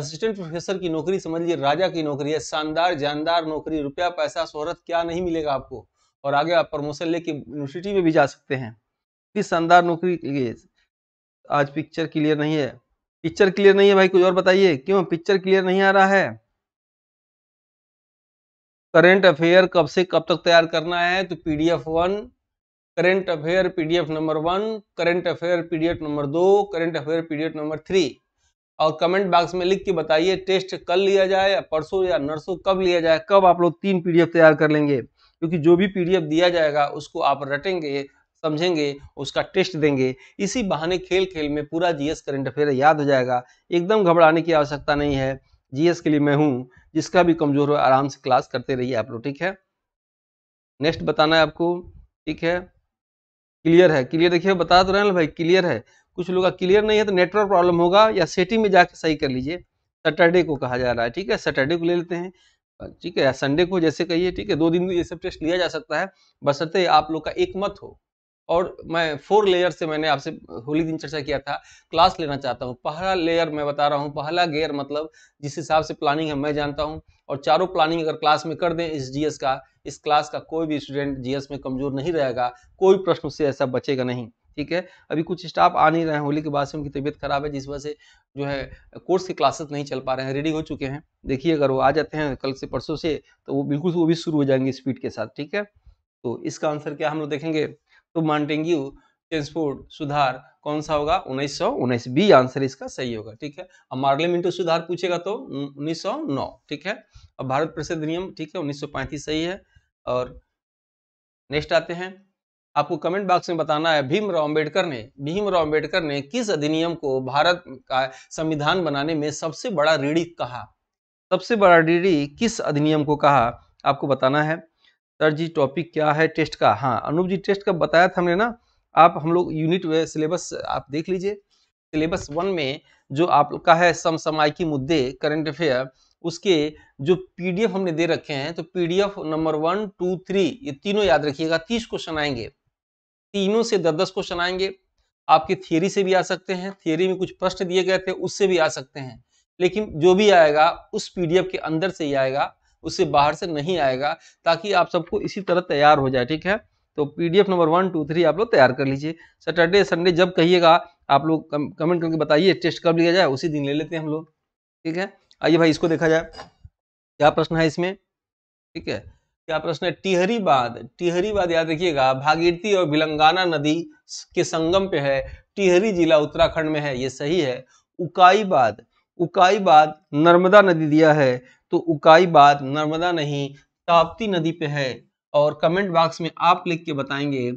Speaker 2: असिस्टेंट प्रोफेसर की नौकरी समझिए राजा की नौकरी है शानदार जानदार नौकरी रुपया पैसा शोहरत क्या नहीं मिलेगा आपको और आगे आप प्रमोशन लेके यूनिवर्सिटी में भी जा सकते हैं किस शानदार नौकरी के लिए आज पिक्चर क्लियर नहीं है पिक्चर क्लियर नहीं है भाई कुछ और बताइए क्यों पिक्चर क्लियर नहीं आ रहा है करंट अफेयर कब से कब तक तैयार करना है तो PDF one current affair PDF number one current affair PDF number दो current affair PDF number three और कमेंट बॉक्स में लिख के बताइए टेस्ट कल लिया जाए या परसों या नरसों कब लिया जाए कब आप लोग तीन पीडीएफ तैयार कर लेंगे क्योंकि जो भी पीडीएफ दिया जाएगा उसको आप रटेंगे समझेंगे उसका टेस्ट देंगे इसी बहाने खेल खेल में पूरा जीएस करंट अफेयर याद हो जाएगा एकदम घबराने की आवश्यकता नहीं है जीएस के लिए मैं हूँ जिसका भी कमजोर हो आराम से क्लास करते रहिए आप लोग ठीक है नेक्स्ट बताना है आपको ठीक है क्लियर है क्लियर देखिए बता तो रहे हैं भाई क्लियर है कुछ लोग का क्लियर नहीं है तो नेटवर्क प्रॉब्लम होगा या सेटिंग में जाके सही कर लीजिए सैटरडे को कहा जा रहा है ठीक है सैटरडे को ले लेते हैं ठीक है संडे को जैसे कहिए ठीक है दो दिन ये सब टेस्ट लिया जा सकता है बसते आप लोग का एक मत हो और मैं फोर लेयर से मैंने आपसे होली दिन चर्चा किया था क्लास लेना चाहता हूँ पहला लेयर मैं बता रहा हूँ पहला गेयर मतलब जिस हिसाब से प्लानिंग है मैं जानता हूँ और चारों प्लानिंग अगर क्लास में कर दें इस जीएस का इस क्लास का कोई भी स्टूडेंट जीएस में कमजोर नहीं रहेगा कोई प्रश्न उससे ऐसा बचेगा नहीं ठीक है अभी कुछ स्टाफ आ नहीं रहे हैं होली के बाद से उनकी तबीयत खराब है जिस वजह से जो है कोर्स की क्लासेस नहीं चल पा रहे हैं रेडी हो चुके हैं देखिए अगर वो आ जाते हैं कल से परसों से तो वो बिल्कुल वो भी शुरू हो जाएंगे स्पीड के साथ ठीक है तो इसका आंसर क्या हम लोग देखेंगे तो मॉन्टेंग्यू चेंसफोर्ड सुधार कौन सा होगा उन्नीस सौ बी आंसर इसका सही होगा ठीक है अब मार्गले सुधार पूछेगा तो उन्नीस ठीक है अब भारत प्रसिद्ध नियम ठीक है उन्नीस सही है और नेक्स्ट आते हैं आपको कमेंट बॉक्स में बताना है भीमराव अम्बेडकर ने भीमराव अम्बेडकर ने किस अधिनियम को भारत का संविधान बनाने में सबसे बड़ा रीढ़ी कहा सबसे बड़ा रीढ़ी किस अधिनियम को कहा आपको बताना है सर जी टॉपिक क्या है टेस्ट का हाँ अनुप जी टेस्ट का बताया था हमने ना आप हम लोग यूनिट सिलेबस आप देख लीजिए सिलेबस वन में जो आपका है की मुद्दे करंट अफेयर उसके जो पीडीएफ हमने दे रखे हैं तो PDF number one two three ये तीनों याद रखिएगा तीस क्वेश्चन आएंगे तीनों से दस दस क्वेश्चन आएंगे आपके थियोरी से भी आ सकते हैं थियोरी में कुछ प्रश्न दिए गए थे उससे भी आ सकते हैं लेकिन जो भी आएगा उस पीडीएफ के अंदर से ही आएगा उससे बाहर से नहीं आएगा ताकि आप सबको इसी तरह तैयार हो जाए ठीक है तो PDF number one two three आप लोग तैयार कर लीजिए सैटरडे संडे जब कहिएगा आप लोग कमेंट करके बताइए टेस्ट कब लिया जाए उसी दिन ले लेते हैं हम लोग ठीक है आइए भाई इसको देखा जाए क्या प्रश्न है इसमें ठीक है क्या प्रश्न है टिहरी बाद टिहरी बाद याद रखिएगा भागीरथी और बिलंगाना नदी के संगम पे है टिहरी जिला उत्तराखंड में है ये सही है उकाई बाद उकाई बाद नर्मदा नदी दिया है तो उकाई बात नर्मदा नहीं ताप्ती नदी पे है और कमेंट बॉक्स में आप लिख के बताएंगे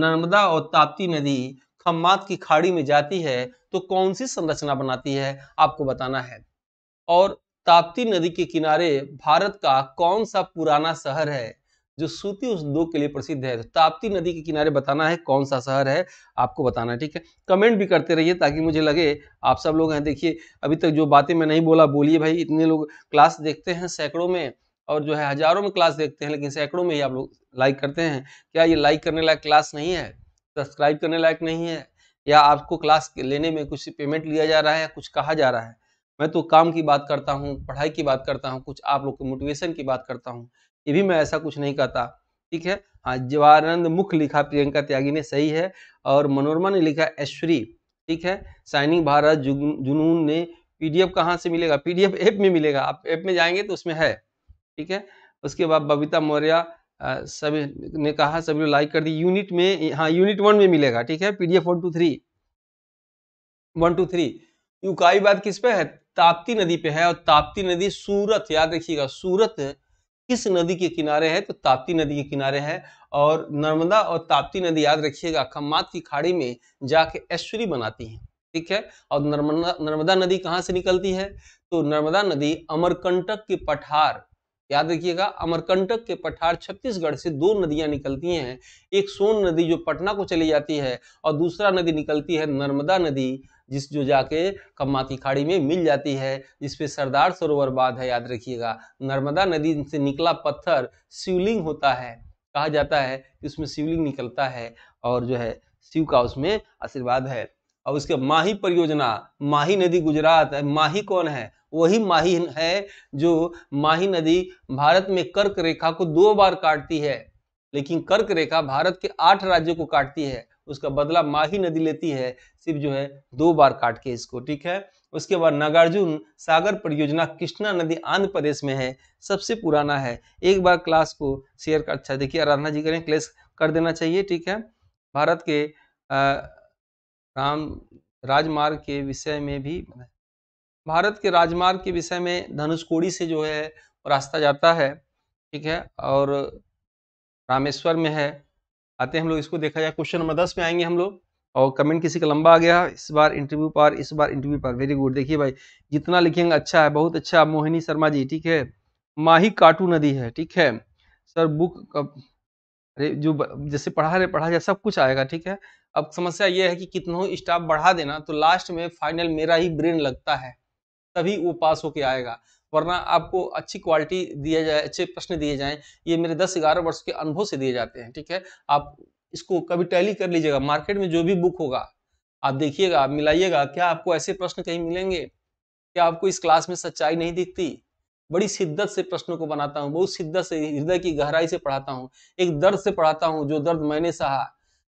Speaker 2: नर्मदा और ताप्ती नदी खम्मात की खाड़ी में जाती है तो कौन सी संरचना बनाती है आपको बताना है और ताप्ती नदी के किनारे भारत का कौन सा पुराना शहर है जो सूती उद्योग के लिए प्रसिद्ध है तो ताप्ती नदी के किनारे बताना है कौन सा शहर है आपको बताना है ठीक है कमेंट भी करते रहिए ताकि मुझे लगे आप सब लोग हैं देखिए अभी तक जो बातें मैं नहीं बोला बोलिए भाई इतने लोग क्लास देखते हैं सैकड़ों में और जो है हजारों में क्लास देखते हैं लेकिन सैकड़ों में ही आप लोग लाइक करते हैं क्या ये लाइक करने लायक क्लास नहीं है सब्सक्राइब करने लायक नहीं है या आपको क्लास लेने में कुछ पेमेंट लिया जा रहा है या कुछ कहा जा रहा है मैं तो काम की बात करता हूँ पढ़ाई की बात करता हूँ कुछ आप लोग के मोटिवेशन की बात करता हूँ ये भी मैं ऐसा कुछ नहीं कहता ठीक है हाँ जवानंद मुख लिखा प्रियंका त्यागी ने सही है और मनोरमा ने लिखा ऐश्वरी ठीक है साइनिंग भारत जुनून ने पीडीएफ कहाँ से मिलेगा पीडीएफ ऐप में मिलेगा आप ऐप में जाएंगे तो उसमें है ठीक है उसके बाद बबीता मौर्य सभी ने कहा सभी लोग लाइक कर दी यूनिट में हाँ यूनिट वन में मिलेगा ठीक है PDF one two three one two three यूकाई बात किस पे है ताप्ती नदी पे है और ताप्ती नदी सूरत याद रखिएगा सूरत किस नदी के किनारे है तो ताप्ती नदी के किनारे है और नर्मदा और ताप्ती नदी याद रखिएगा खम्मात की खाड़ी में जाके ऐश्वरी बनाती है ठीक है और नर्मदा नर्मदा नदी कहाँ से निकलती है तो नर्मदा नदी अमरकंटक के पठार याद रखिएगा अमरकंटक के पठार छत्तीसगढ़ से दो नदियां निकलती हैं एक सोन नदी जो पटना को चली जाती है और दूसरा नदी निकलती है नर्मदा नदी जिस जो जाके कम्मा की खाड़ी में मिल जाती है जिस पे सरदार सरोवर बाद है याद रखिएगा नर्मदा नदी से निकला पत्थर शिवलिंग होता है कहा जाता है कि उसमें शिवलिंग निकलता है और जो है शिव का उसमें आशीर्वाद है और उसके माही परियोजना माही नदी गुजरात है माही कौन है वही माही है जो माही नदी भारत में कर्क रेखा को दो बार काटती है लेकिन कर्क रेखा भारत के आठ राज्यों को काटती है उसका बदला माही नदी लेती है सिर्फ जो है दो बार काट के इसको ठीक है उसके बाद नागार्जुन सागर परियोजना कृष्णा नदी आंध्र प्रदेश में है सबसे पुराना है एक बार क्लास को शेयर कर अच्छा देखिए आराधना जी करें क्लेस कर देना चाहिए ठीक है भारत के आ, राम राजमार्ग के विषय में भी भारत के राजमार्ग के विषय में धनुषकोड़ी से जो है रास्ता जाता है ठीक है और रामेश्वर में है आते हैं हम लोग इसको देखा जाए क्वेश्चन नंबर दस में आएंगे हम लोग और कमेंट किसी का लंबा आ गया इस बार इंटरव्यू पर इस बार इंटरव्यू पर वेरी गुड देखिए भाई जितना लिखेंगे अच्छा है बहुत अच्छा मोहिनी शर्मा जी ठीक है माही काटू नदी है ठीक है सर बुक अरे जो जैसे पढ़ा रहे पढ़ा जाए सब कुछ आएगा ठीक है अब समस्या ये है कि कितना स्टाफ बढ़ा देना तो लास्ट में फाइनल मेरा ही ब्रेन लगता है तभी वो पास होके आएगा वरना आपको अच्छी क्वालिटी दिया जाए अच्छे प्रश्न दिए जाएं ये मेरे दस ग्यारह वर्ष के अनुभव से दिए जाते हैं ठीक है आप इसको कभी टैली कर लीजिएगा मार्केट में जो भी बुक होगा आप देखिएगा आप मिलाइएगा क्या आपको ऐसे प्रश्न कहीं मिलेंगे क्या आपको इस क्लास में सच्चाई नहीं दिखती बड़ी शिद्दत से प्रश्नों को बनाता हूँ बहुत शिद्दत से हृदय की गहराई से पढ़ाता हूँ एक दर्द से पढ़ाता हूँ जो दर्द मैंने सहा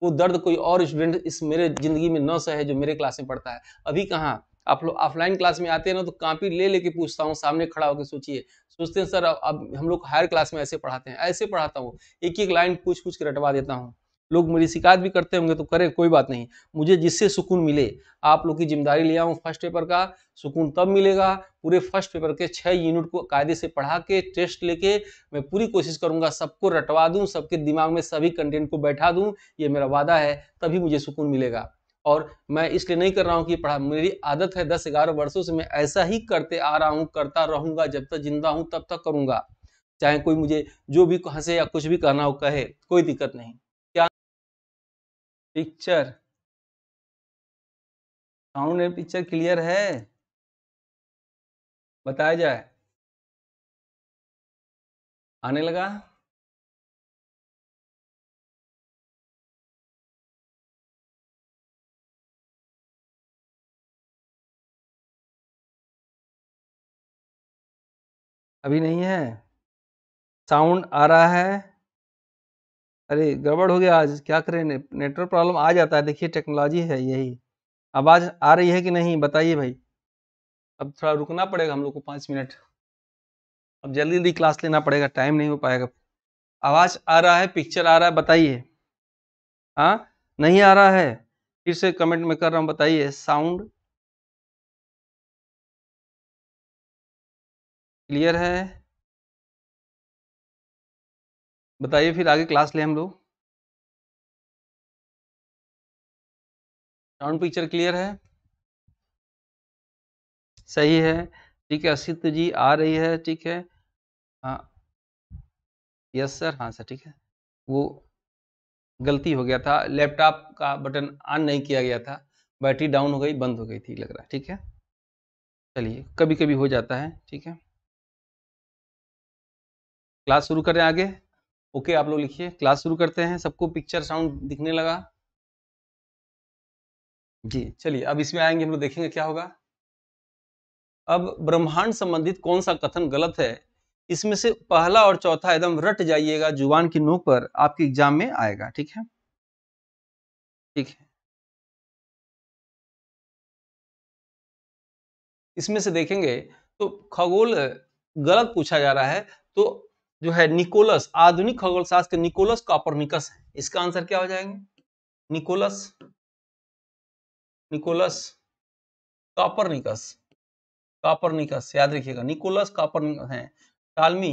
Speaker 2: वो दर्द कोई और स्टूडेंट इस मेरे जिंदगी में न सहे जो मेरे क्लास में पढ़ता है अभी कहाँ आप लोग ऑफलाइन क्लास में आते हैं ना तो कापी ले लेके पूछता हूँ सामने खड़ा होकर सोचिए सोचते हैं सर अब हम लोग हायर क्लास में ऐसे पढ़ाते हैं ऐसे पढ़ाता हूँ एक एक लाइन पूछ पूछ के रटवा देता हूँ लोग मेरी शिकायत भी करते होंगे तो करें कोई बात नहीं मुझे जिससे सुकून मिले आप लोग की जिम्मेदारी लिया हूँ फर्स्ट पेपर का सुकून तब मिलेगा पूरे फर्स्ट पेपर के छः यूनिट को कायदे से पढ़ा के टेस्ट लेके मैं पूरी कोशिश करूँगा सबको रटवा दूँ सबके दिमाग में सभी कंटेंट को बैठा दूँ ये मेरा वादा है तभी मुझे सुकून मिलेगा और मैं इसलिए नहीं कर रहा हूँ कि पढ़ा मेरी आदत है दस ग्यारह वर्षों से मैं ऐसा ही करते आ रहा हूँ करता रहूंगा जब तक जिंदा हूँ तब तक करूंगा चाहे कोई मुझे जो भी हंसे या कुछ भी कहना हो कहे कोई दिक्कत नहीं
Speaker 1: क्या picture sound and picture clear है बताया जाए आने लगा अभी नहीं है साउंड आ रहा है अरे
Speaker 2: गड़बड़ हो गया आज क्या करें ने, नेटवर्क प्रॉब्लम आ जाता है देखिए टेक्नोलॉजी है यही आवाज़ आ रही है कि नहीं बताइए भाई अब थोड़ा रुकना पड़ेगा हम लोग को पाँच मिनट अब जल्दी जल्दी क्लास लेना पड़ेगा टाइम नहीं हो पाएगा आवाज़ आ रहा है पिक्चर आ रहा है बताइए
Speaker 1: हाँ नहीं आ रहा है फिर से कमेंट में कर रहा हूँ बताइए साउंड क्लियर है बताइए फिर आगे क्लास ले हम लोग साउंड पिक्चर क्लियर है सही है ठीक है असित जी आ रही है ठीक है हाँ यस सर हाँ सर ठीक है वो
Speaker 2: गलती हो गया था लैपटॉप का बटन ऑन नहीं किया गया था बैटरी डाउन हो गई बंद हो गई थी लग रहा है ठीक है चलिए कभी कभी हो जाता है ठीक है
Speaker 1: क्लास शुरू करें आगे ओके आप लोग लिखिए क्लास शुरू करते हैं सबको पिक्चर साउंड दिखने लगा जी चलिए अब इसमें
Speaker 2: आएंगे हम लोग देखेंगे क्या होगा अब ब्रह्मांड संबंधित कौन सा कथन गलत है इसमें से पहला और चौथा एकदम रट जाइएगा जुबान की नोक पर आपके एग्जाम में
Speaker 1: आएगा ठीक है ठीक है इसमें से देखेंगे तो खगोल गलत
Speaker 2: पूछा जा रहा है तो जो है निकोलस आधुनिक खगोल शास्त्र के निकोलस कॉपरनिकस है इसका आंसर क्या हो जाएंगे निकोलस निकोलस कॉपरनिकस कॉपरनिकस याद रखिएगा निकोलस कॉपरनिकस है टालमी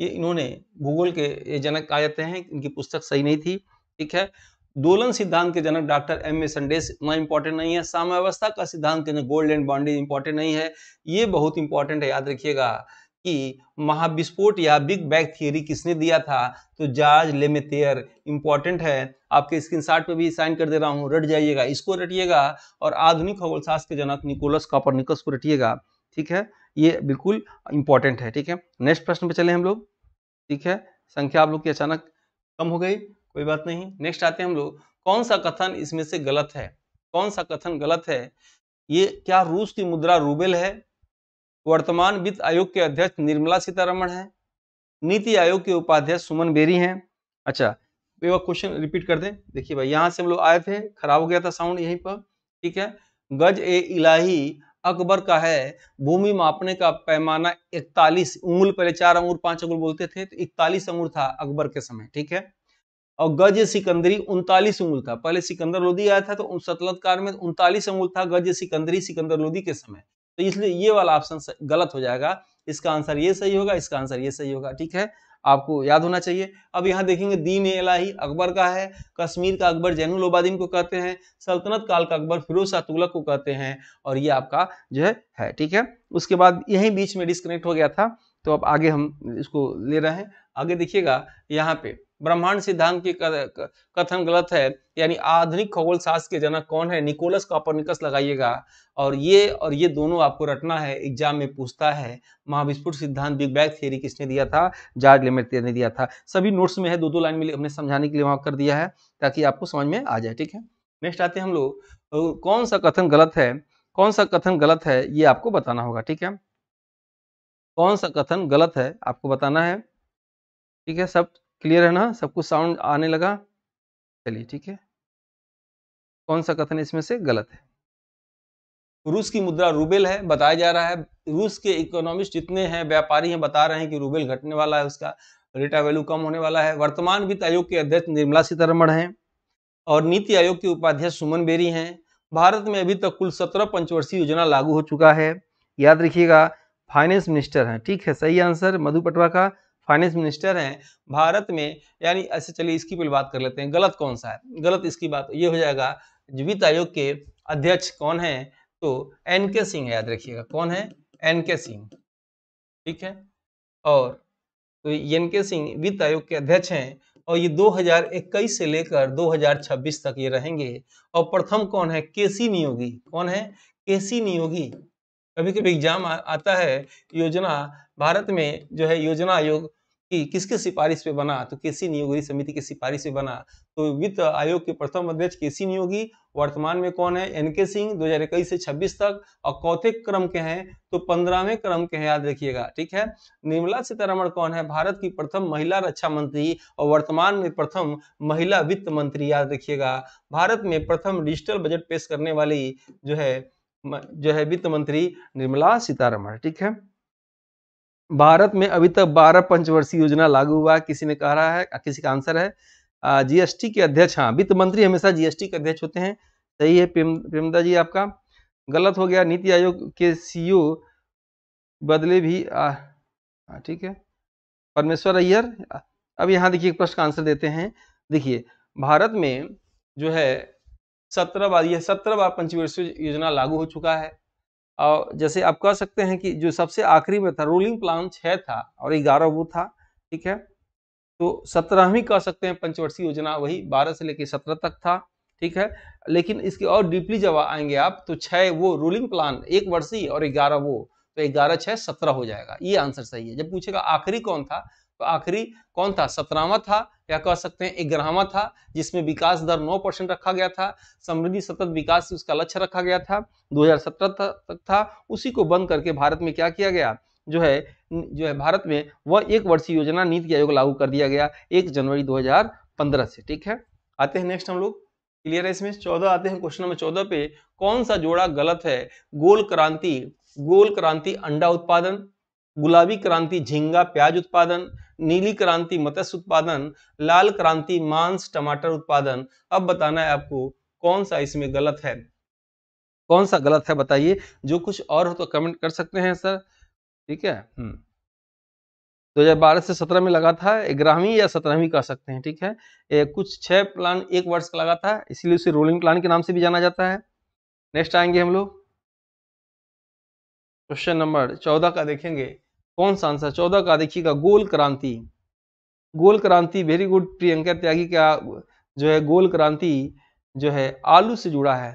Speaker 2: ये इन्होंने भूगोल के ये जनक कहा जाते हैं इनकी पुस्तक सही नहीं थी ठीक है दोलन सिद्धांत के जनक डॉक्टर एम ए संडेस इतना इंपॉर्टेंट नहीं है साम्यवस्था का सिद्धांत के जनक गोल्ड एंड बाउंड्री इंपॉर्टेंट नहीं है ये बहुत इंपॉर्टेंट है याद रखिएगा कि महाविस्फोट या बिग बैग थियरी किसने दिया था तो जार्ज लेमेतेयर इंपॉर्टेंट है आपके स्क्रीनशॉट पे भी साइन कर दे रहा हूँ रट जाइएगा इसको रटिएगा और आधुनिक खगोलशास्त्र के जनक निकोलस कापरनिकस को रटिएगा ठीक है ये बिल्कुल इंपॉर्टेंट है ठीक है नेक्स्ट प्रश्न पे चले हम लोग ठीक है संख्या आप लोग की अचानक कम हो गई कोई बात नहीं नेक्स्ट आते हैं हम लोग कौन सा कथन इसमें से गलत है कौन सा कथन गलत है ये क्या रूस की मुद्रा रूबेल है वर्तमान वित्त आयोग के अध्यक्ष निर्मला सीतारमण हैं नीति आयोग के उपाध्यक्ष सुमन बेरी हैं अच्छा एक बार क्वेश्चन रिपीट कर दें देखिए भाई यहाँ से हम लोग आए थे खराब हो गया था साउंड यहीं पर ठीक है गज ए इलाही अकबर का है भूमि मापने का पैमाना 41 उंगुल पहले चार अंगूर पांच अंगूर बोलते थे तो 41 अंगूर था अकबर के समय ठीक है और गज सिकंदरी उनतालीस उंगल था पहले सिकंदर लोधी आया था तो सतलत काल में उनतालीस अंगुल था गज सिकंदरी सिकंदर लोधी के समय तो इसलिए ये वाला ऑप्शन गलत हो जाएगा इसका आंसर ये सही होगा इसका आंसर ये सही होगा ठीक है आपको याद होना चाहिए अब यहाँ देखेंगे दीन एलाही अकबर का है कश्मीर का अकबर जैनुल को कहते हैं सल्तनत काल का अकबर फिरोज शाह तुगलक को कहते हैं और ये आपका जो है है ठीक है उसके बाद यहीं बीच में डिस्कनेक्ट हो गया था तो अब आगे हम इसको ले रहे हैं आगे देखिएगा यहाँ पे ब्रह्मांड सिद्धांत की कथन गलत है यानी आधुनिक खगोल शास्त्र के जनक कौन है निकोलस कॉपरनिकस लगाइएगा और ये और ये दोनों आपको रटना है एग्जाम में पूछता है महाविस्फोट सिद्धांत बिग बैग थियरी किसने दिया था जार्ज लेमेट ने दिया था सभी नोट्स में है दो दो लाइन में हमने समझाने के लिए वहां कर दिया है ताकि आपको समझ में आ जाए ठीक है नेक्स्ट आते हैं हम लोग तो कौन सा कथन गलत है कौन सा कथन गलत है ये आपको बताना होगा ठीक है कौन सा कथन गलत है आपको बताना है ठीक है सब क्लियर है ना सब कुछ साउंड आने लगा चलिए ठीक है कौन सा कथन इसमें से गलत है रूस की मुद्रा रूबेल है बताया जा रहा है रूस के इकोनॉमिस्ट जितने हैं व्यापारी हैं बता रहे हैं कि रूबेल घटने वाला है उसका रेटा वैल्यू कम होने वाला है वर्तमान वित्त आयोग के अध्यक्ष निर्मला सीतारमण हैं और नीति आयोग के उपाध्यक्ष सुमन बेरी हैं भारत में अभी तक कुल सत्रह पंचवर्षीय योजना लागू हो चुका है याद रखिएगा फाइनेंस मिनिस्टर हैं ठीक है सही आंसर मधु पटवा का फाइनेंस मिनिस्टर हैं भारत में यानी ऐसे चलिए इसकी पहले बात कर लेते हैं गलत कौन सा है गलत इसकी बात ये हो जाएगा वित्त आयोग के अध्यक्ष कौन है तो एन के सिंह याद रखिएगा कौन है एन के सिंह ठीक है और तो एन के सिंह वित्त आयोग के अध्यक्ष हैं और ये 2021 से लेकर 2026 तक ये रहेंगे और प्रथम कौन है केसी नियोगी कौन है केसी नियोगी कभी कभी एग्जाम आता है योजना भारत में जो है योजना आयोग की किसके सिफारिश पे बना तो के सी नियोगी समिति की सिफारिश पे बना तो वित्त आयोग के प्रथम अध्यक्ष के सी नियोगी वर्तमान में कौन है सिंह दो सिंह इक्कीस से 26 तक और कौथे क्रम के हैं तो पंद्रहवें क्रम के हैं याद रखिएगा ठीक है निर्मला सीतारमण कौन है भारत की प्रथम महिला रक्षा मंत्री और वर्तमान में प्रथम महिला वित्त मंत्री याद रखिएगा भारत में प्रथम डिजिटल बजट पेश करने वाली जो है जो है वित्त मंत्री निर्मला सीतारमण ठीक है भारत में अभी तक 12 पंचवर्षीय योजना लागू हुआ किसी ने कह रहा है किसी का आंसर है जीएसटी के अध्यक्ष हाँ वित्त मंत्री हमेशा जीएसटी के अध्यक्ष होते हैं सही है प्रेमदा जी आपका गलत हो गया नीति आयोग के सीईओ बदले भी हाँ, ठीक है परमेश्वर अय्यर अब यहाँ देखिए प्रश्न का आंसर देते हैं देखिए भारत में जो है सत्रह बार यह सत्रह बार पंचवर्षीय योजना लागू हो चुका है और जैसे आप कह सकते हैं कि जो सबसे आखिरी में था रूलिंग प्लान छः था और ग्यारह वो था ठीक है तो सत्रहवीं कह सकते हैं पंचवर्षीय योजना वही बारह से लेकर सत्रह तक था ठीक है लेकिन इसके और डीपली जब आएंगे आप तो छः वो रूलिंग प्लान एक वर्षीय और ग्यारह वो तो ग्यारह छः सत्रह हो जाएगा ये आंसर सही है जब पूछेगा आखिरी कौन था तो आखिरी कौन था सत्रहवा था या कह सकते हैं एक ग्रामा था जिसमें विकास दर 9 परसेंट रखा गया था समृद्धि सतत विकास उसका लक्ष्य रखा गया था 2017 तक था उसी को बंद करके भारत में क्या किया गया जो है जो है भारत में वह एक वर्षीय योजना नीति आयोग लागू कर दिया गया एक जनवरी 2015 से ठीक है आते हैं नेक्स्ट हम लोग क्लियर है इसमें चौदह आते हैं क्वेश्चन नंबर चौदह पे कौन सा जोड़ा गलत है गोल क्रांति गोल क्रांति अंडा उत्पादन गुलाबी क्रांति झींगा प्याज उत्पादन नीली क्रांति मत्स्य उत्पादन लाल क्रांति मांस टमाटर उत्पादन अब बताना है आपको कौन सा इसमें गलत है कौन सा गलत है बताइए जो कुछ और हो तो कमेंट कर सकते हैं सर ठीक है हम्म। दो हजार बारह से सत्रह में लगा था ग्यारहवीं या सत्रहवीं कह सकते हैं ठीक है ए, कुछ छह प्लान एक वर्ष का लगा था इसीलिए उसे रोलिंग प्लान के नाम से भी जाना जाता है नेक्स्ट आएंगे हम लोग क्वेश्चन नंबर चौदह का देखेंगे कौन सा आंसर चौदह का देखिएगा गोल क्रांति गोल क्रांति वेरी गुड प्रियंका त्यागी क्या जो है गोल क्रांति जो है आलू से जुड़ा है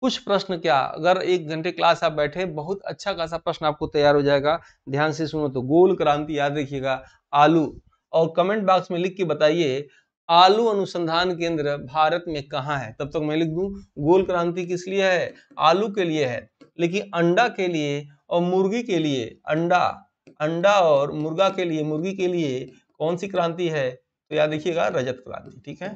Speaker 2: कुछ प्रश्न क्या अगर एक घंटे क्लास आप बैठे बहुत अच्छा खासा प्रश्न आपको तैयार हो जाएगा ध्यान से सुनो तो गोल क्रांति याद रखिएगा आलू और कमेंट बॉक्स में लिख के बताइए आलू अनुसंधान केंद्र भारत में कहाँ है तब तक मैं लिख दूं गोल क्रांति किस लिए है आलू के लिए है लेकिन अंडा के लिए और मुर्गी के लिए अंडा अंडा और मुर्गा के लिए मुर्गी के लिए कौन सी क्रांति है तो याद देखिएगा रजत क्रांति ठीक है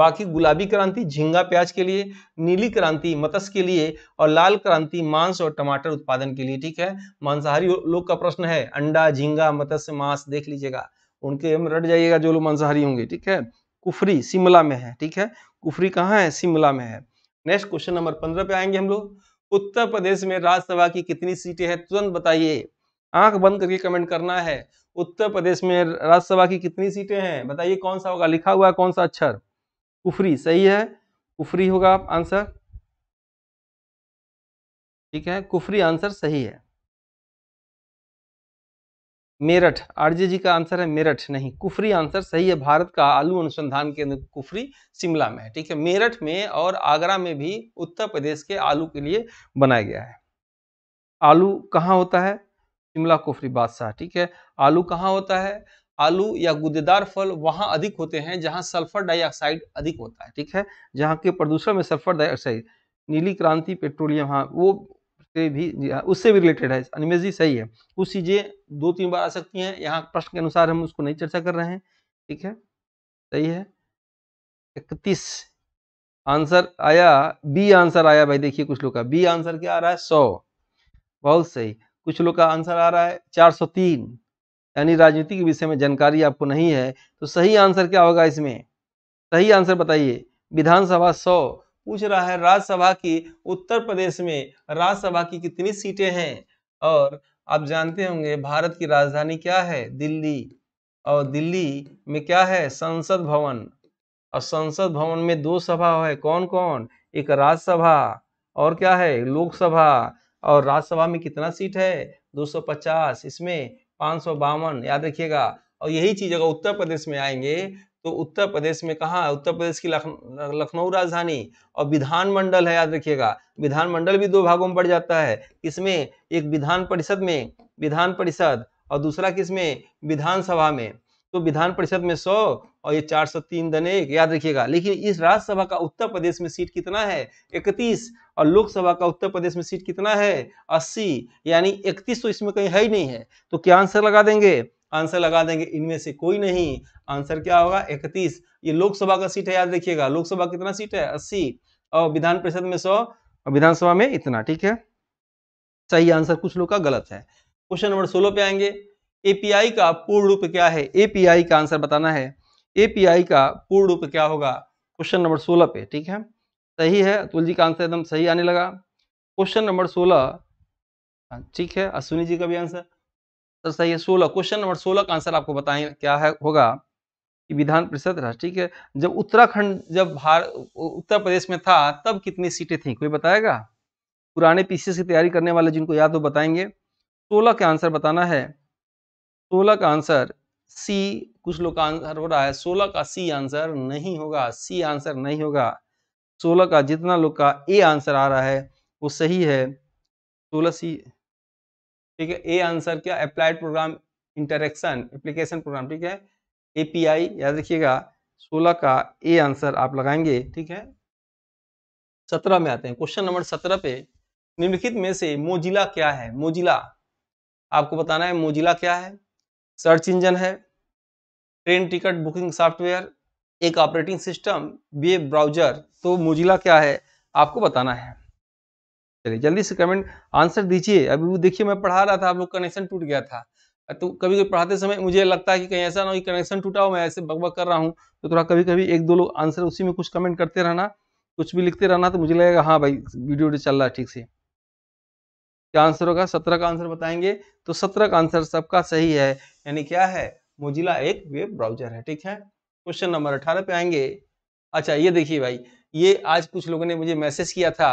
Speaker 2: बाकी गुलाबी क्रांति झींगा प्याज के लिए नीली क्रांति मत्स्य के लिए और लाल क्रांति मांस और टमाटर उत्पादन के लिए ठीक है मांसाहारी लोग का प्रश्न है अंडा झींगा मत्स्य मांस देख लीजिएगा उनके में रट जाइएगा जो लोग मांसाहारी होंगे ठीक है कुफरी शिमला में है ठीक है कुफरी कहाँ है शिमला में है नेक्स्ट क्वेश्चन नंबर पंद्रह पे आएंगे हम लोग उत्तर प्रदेश में राज्यसभा की कितनी सीटें हैं तुरंत बताइए आंख बंद करके कमेंट करना है उत्तर प्रदेश में राज्यसभा की कितनी सीटें हैं बताइए कौन सा होगा लिखा हुआ है कौन सा
Speaker 1: अक्षर कुफरी सही है कुफरी होगा आंसर ठीक है कुफरी आंसर सही है
Speaker 2: मेरठ आरजे जी का आंसर है मेरठ नहीं कुफरी आंसर सही है भारत का आलू अनुसंधान केंद्र कुफरी शिमला में है ठीक है मेरठ में और आगरा में भी उत्तर प्रदेश के आलू के लिए बनाया गया है आलू कहाँ होता है शिमला कुफरी बादशाह ठीक है आलू कहाँ होता है आलू या गुदेदार फल वहाँ अधिक होते हैं जहाँ सल्फर डाइऑक्साइड अधिक होता है ठीक है जहाँ के प्रदूषण में सल्फर डाइऑक्साइड नीली क्रांति पेट्रोलियम हाँ वो से भी हाँ, उससे भी रिलेटेड है अनिमेजी सही है कुछ चीज़ें दो तीन बार आ सकती हैं यहाँ प्रश्न के अनुसार हम उसको नहीं चर्चा कर रहे हैं ठीक है सही है इकतीस आंसर आया बी आंसर आया भाई देखिए कुछ लोग का बी आंसर क्या आ रहा है सौ बहुत सही कुछ लोग का आंसर आ रहा है 403 यानी राजनीति के विषय में जानकारी आपको नहीं है तो सही आंसर क्या होगा इसमें सही आंसर बताइए विधानसभा सौ पूछ रहा है राज्यसभा की उत्तर प्रदेश में राज्यसभा की कितनी सीटें हैं और आप जानते होंगे भारत की राजधानी क्या है दिल्ली और दिल्ली में क्या है संसद भवन और संसद भवन में दो सभा है कौन कौन एक राज्यसभा और क्या है लोकसभा और राज्यसभा में कितना सीट है 250 इसमें पाँच याद रखिएगा और यही चीज़ अगर उत्तर प्रदेश में आएंगे तो उत्तर प्रदेश में कहाँ उत्तर प्रदेश की लखनऊ राजधानी और विधानमंडल है याद रखिएगा विधानमंडल भी दो भागों में बढ़ जाता है इसमें एक विधान परिषद में विधान परिषद और दूसरा किसमें विधानसभा में तो विधान परिषद में सौ और ये 403 धन एक याद रखिएगा लेकिन इस राज्यसभा का उत्तर प्रदेश में सीट कितना है 31 और लोकसभा का उत्तर प्रदेश में सीट कितना है 80 यानी 31 तो इसमें कहीं है ही नहीं है तो क्या आंसर लगा देंगे आंसर लगा देंगे इनमें से कोई नहीं आंसर क्या होगा 31 ये लोकसभा का सीट है याद रखिएगा लोकसभा कितना सीट है अस्सी और विधान परिषद में सौ और विधानसभा में इतना ठीक है सही आंसर कुछ लोग का गलत है क्वेश्चन नंबर सोलह पे आएंगे एपीआई का पूर्ण रूप क्या है एपीआई का आंसर बताना है एपीआई का पूर्ण रूप क्या होगा क्वेश्चन नंबर सोलह पे ठीक है सही है अतुल जी का आंसर एकदम सही आने लगा क्वेश्चन नंबर सोलह हाँ, ठीक है अश्विनी जी का भी आंसर सर तो सही है सोलह क्वेश्चन नंबर सोलह का आंसर आपको बताएं क्या है होगा कि विधान परिषद रहा ठीक है जब उत्तराखंड जब भारत उत्तर प्रदेश में था तब कितनी सीटें थी कोई बताएगा पुराने पीसीएस की तैयारी करने वाले जिनको याद हो बताएंगे सोलह का आंसर बताना है सोलह का आंसर सी कुछ लोग का आंसर हो रहा है सोलह का सी आंसर नहीं होगा सी आंसर नहीं होगा सोलह का जितना लोग का ए आंसर आ रहा है वो सही है सोलह सी ठीक है ए आंसर क्या applied program interaction application program ठीक है एपीआई याद रखिएगा सोलह का ए आंसर आप लगाएंगे ठीक है सत्रह में आते हैं क्वेश्चन नंबर सत्रह पे निम्नलिखित में से मोजिला क्या है मोजिला आपको बताना है मोजिला क्या है सर्च इंजन है ट्रेन टिकट बुकिंग सॉफ्टवेयर एक ऑपरेटिंग सिस्टम वेब ब्राउजर तो मोजिला क्या है आपको बताना है चलिए जल्दी से कमेंट आंसर दीजिए अभी वो देखिए मैं पढ़ा रहा था आप लोग कनेक्शन टूट गया था तो कभी कभी पढ़ाते समय मुझे लगता है कि कहीं ऐसा ना हो कि कनेक्शन टूटा हो मैं ऐसे बकबक कर रहा हूँ तो थोड़ा कभी कभी एक दो लोग आंसर उसी में कुछ कमेंट करते रहना कुछ भी लिखते रहना तो मुझे लगेगा हाँ भाई वीडियो चल रहा है ठीक से क्या आंसर होगा सत्रह का आंसर बताएंगे तो सत्रह का आंसर सबका सही है यानी क्या है मोजिला एक वेब ब्राउजर है ठीक है क्वेश्चन नंबर अठारह पे आएंगे अच्छा ये देखिए भाई ये आज कुछ लोगों ने मुझे मैसेज किया था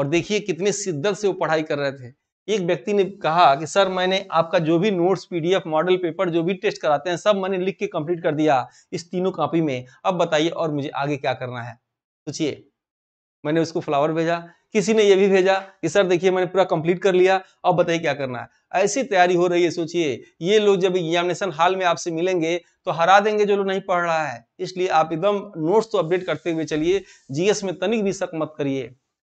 Speaker 2: और देखिए कितने शिद्दत से वो पढ़ाई कर रहे थे एक व्यक्ति ने कहा कि सर मैंने आपका जो भी नोट्स पीडीएफ मॉडल पेपर जो भी टेस्ट कराते हैं सब मैंने लिख के कंप्लीट कर दिया इस तीनों कॉपी में अब बताइए और मुझे आगे क्या करना है सोचिए तो मैंने उसको फ्लावर भेजा किसी ने ये भी भेजा कि सर देखिए मैंने पूरा कंप्लीट कर लिया अब बताइए क्या करना है ऐसी तैयारी हो रही है सोचिए ये लोग जब एग्जामिनेशन हाल में आपसे मिलेंगे तो हरा देंगे जो लोग नहीं पढ़ रहा है इसलिए आप एकदम नोट्स तो अपडेट करते हुए चलिए जीएस में तनिक भी शक मत करिए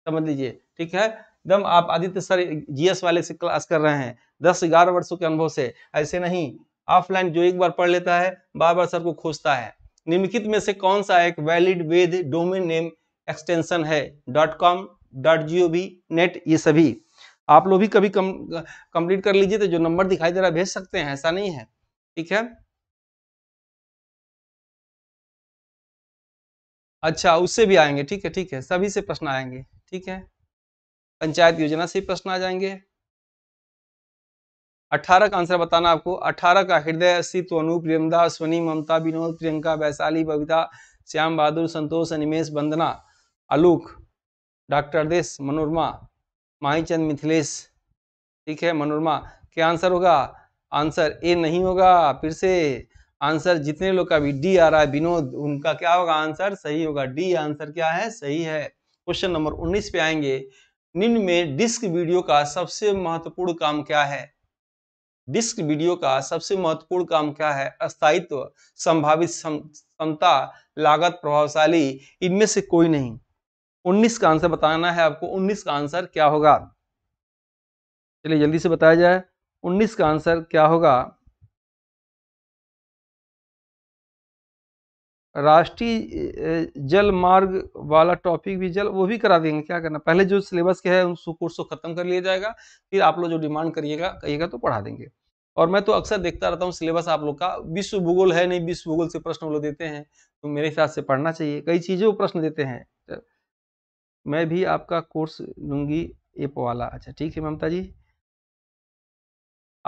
Speaker 2: समझ लीजिए ठीक है एकदम आप आदित्य सर जीएस वाले से क्लास कर रहे हैं दस ग्यारह वर्षों के अनुभव से ऐसे नहीं ऑफलाइन जो एक बार पढ़ लेता है बार बार सर को खोजता है निम्नलिखित में से कौन सा एक valid web domain name extension है dot com dot G O V net ये सभी आप लोग भी कभी कम कंप्लीट कर लीजिए तो जो नंबर दिखाई दे रहा है भेज सकते हैं ऐसा
Speaker 1: नहीं है ठीक है अच्छा उससे भी आएंगे ठीक है ठीक है सभी से प्रश्न आएंगे ठीक है
Speaker 2: पंचायत योजना से प्रश्न आ जाएंगे अठारह का आंसर बताना आपको अठारह का हृदय अस्सी तो अनु प्रियमदा स्वनी ममता विनोद प्रियंका वैशाली बबिता श्याम बहादुर संतोष अनिमेश वंदना आलोक डॉक्टर देश मनोरमा माहीचंद मिथिलेश ठीक है मनोरमा क्या आंसर होगा आंसर ए नहीं होगा फिर से आंसर जितने लोग का भी डी आ रहा है विनोद उनका क्या होगा आंसर सही होगा डी आंसर क्या है सही है क्वेश्चन नंबर 19 पे आएंगे निम्न में डिस्क वीडियो का सबसे महत्वपूर्ण काम क्या है डिस्क वीडियो का सबसे महत्वपूर्ण काम क्या है अस्थायित्व संभावित क्षमता लागत प्रभावशाली इनमें से कोई नहीं उन्नीस का आंसर बताना है आपको उन्नीस का आंसर क्या
Speaker 1: होगा चलिए जल्दी से बताया जाए उन्नीस का आंसर क्या होगा राष्ट्रीय
Speaker 2: जल मार्ग वाला टॉपिक भी जल वो भी करा देंगे क्या करना पहले जो सिलेबस के है उन कोर्स को खत्म कर लिया जाएगा फिर आप लोग जो डिमांड करिएगा कहिएगा तो पढ़ा देंगे और मैं तो अक्सर देखता रहता हूँ सिलेबस आप लोग का विश्व भूगोल है नहीं विश्व भूगोल से प्रश्न वो लोग देते हैं तो मेरे हिसाब से पढ़ना चाहिए कई चीज़ें वो प्रश्न देते हैं मैं भी आपका कोर्स लूंगी एप वाला अच्छा ठीक है ममता जी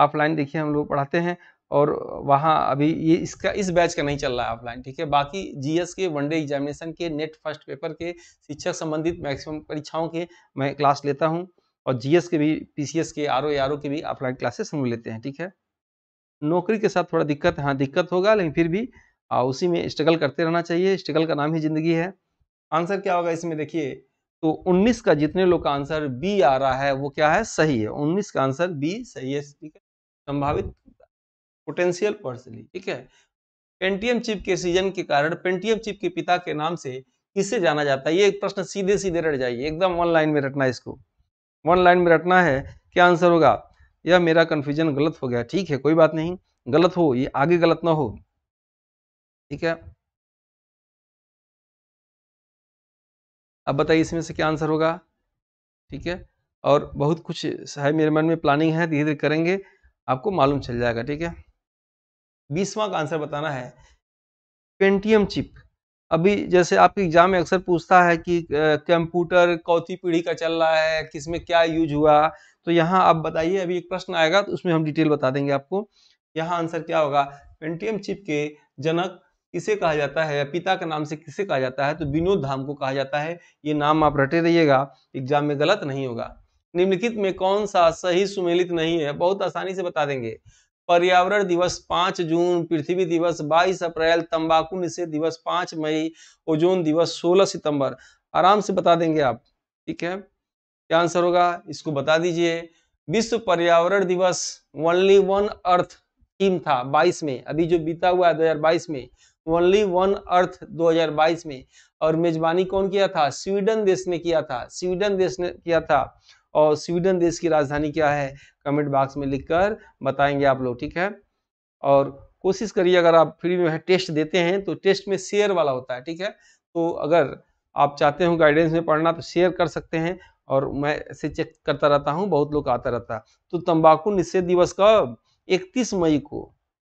Speaker 2: ऑफलाइन देखिए हम लोग पढ़ाते हैं और वहाँ अभी ये इसका इस बैच का नहीं चल रहा है ऑफलाइन ठीक है बाकी जीएस के वनडे एग्जामिनेशन के नेट फर्स्ट पेपर के शिक्षक संबंधित मैक्सिमम परीक्षाओं के मैं क्लास लेता हूँ और जीएस के भी पीसीएस के आर ओ आर ओ के भी ऑफलाइन क्लासेस हम लेते हैं ठीक है नौकरी के साथ थोड़ा दिक्कत हाँ दिक्कत होगा लेकिन फिर भी आ, उसी में स्ट्रगल करते रहना चाहिए स्ट्रगल का नाम ही जिंदगी है आंसर क्या होगा इसमें देखिए तो 19 का जितने लोग का आंसर बी आ रहा है वो क्या है सही है 19 का आंसर बी सही है ठीक है संभावित पोटेंशियल पर्सनली ठीक है पेंटियम चिप के सीजन के कारण पेंटियम चिप के पिता के नाम से किसे जाना जाता है ये प्रश्न सीधे सीधे रट जाइए एकदम वन लाइन में रटना इसको वन लाइन में रटना है क्या आंसर होगा यह मेरा कन्फ्यूजन गलत हो गया ठीक है कोई बात नहीं
Speaker 1: गलत हो ये आगे गलत ना हो ठीक है अब बताइए इसमें से क्या आंसर होगा ठीक है
Speaker 2: और बहुत कुछ है मेरे मन में प्लानिंग है धीरे धीरे करेंगे आपको मालूम चल जाएगा ठीक है बीसवां का आंसर बताना है पेंटियम चिप अभी जैसे आपके एग्जाम में अक्सर पूछता है कि कंप्यूटर कौती पीढ़ी का चल रहा है किसमें क्या यूज हुआ तो यहाँ आप बताइए अभी एक प्रश्न आएगा तो उसमें हम डिटेल बता देंगे आपको यहाँ आंसर क्या होगा पेंटियम चिप के जनक किसे कहा जाता है या पिता के नाम से किसे कहा जाता है तो विनोद धाम को कहा जाता है ये नाम आप रटे रहिएगा एग्जाम में गलत नहीं होगा निम्नलिखित में कौन सा सही सुमेलित नहीं है बहुत आसानी से बता देंगे पर्यावरण दिवस पांच जून पृथ्वी दिवस बाईस अप्रैल तंबाकू निषेध दिवस पांच मई ओजोन दिवस सोलह सितंबर आराम से बता देंगे आप ठीक है क्या आंसर होगा इसको बता दीजिए विश्व पर्यावरण दिवस ओनली वन अर्थ थीम था 22 में अभी जो बीता हुआ है 2022 में ओनली वन अर्थ 2022 में और मेजबानी कौन किया था स्वीडन देश ने किया था स्वीडन देश ने किया था और स्वीडन देश की राजधानी क्या है कमेंट बॉक्स में लिखकर बताएंगे आप लोग ठीक है और कोशिश करिए अगर आप फ्री में टेस्ट देते हैं तो टेस्ट में शेयर वाला होता है ठीक है तो अगर आप चाहते हो गाइडेंस में पढ़ना तो शेयर कर सकते हैं और मैं ऐसे चेक करता रहता हूँ बहुत लोग आता रहता तो तम्बाकू निषेध दिवस कब इकतीस मई को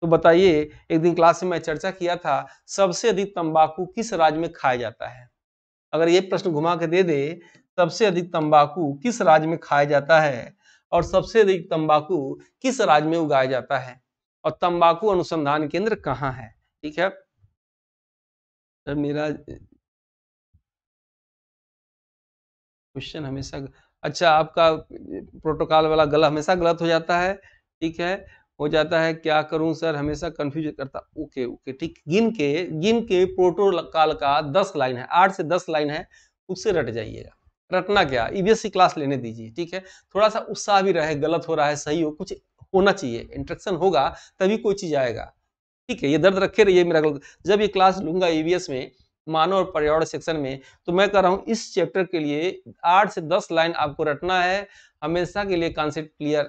Speaker 2: तो बताइए एक दिन क्लास में मैं चर्चा किया था सबसे अधिक तंबाकू किस राज्य में खाया जाता है अगर ये प्रश्न घुमा के दे दे सबसे अधिक तंबाकू किस राज्य में खाया जाता है और सबसे अधिक तंबाकू किस राज्य में उगाया जाता है
Speaker 1: और तंबाकू अनुसंधान केंद्र कहाँ है ठीक है मेरा क्वेश्चन हमेशा अच्छा
Speaker 2: आपका प्रोटोकॉल वाला गला हमेशा गलत हो जाता है ठीक है हो जाता है क्या करूं सर हमेशा कंफ्यूज करता ओके ओके ठीक गिन के गिन के प्रोटोकॉल का दस लाइन है आठ से दस लाइन है उससे रट जाइएगा रटना क्या ईबीएससी e क्लास लेने दीजिए ठीक है थोड़ा सा उत्साह भी रहे गलत हो रहा है सही हो कुछ होना चाहिए इंट्रेक्शन होगा तभी कोई चीज आएगा ठीक है ये दर्द रखे रहिए मेरा गलत जब ये क्लास लूंगा ईवीएस e में मानव और पर्यावरण सेक्शन में तो मैं कह रहा हूँ इस चैप्टर के लिए आठ से दस लाइन आपको रटना है हमेशा के लिए कॉन्सेप्ट क्लियर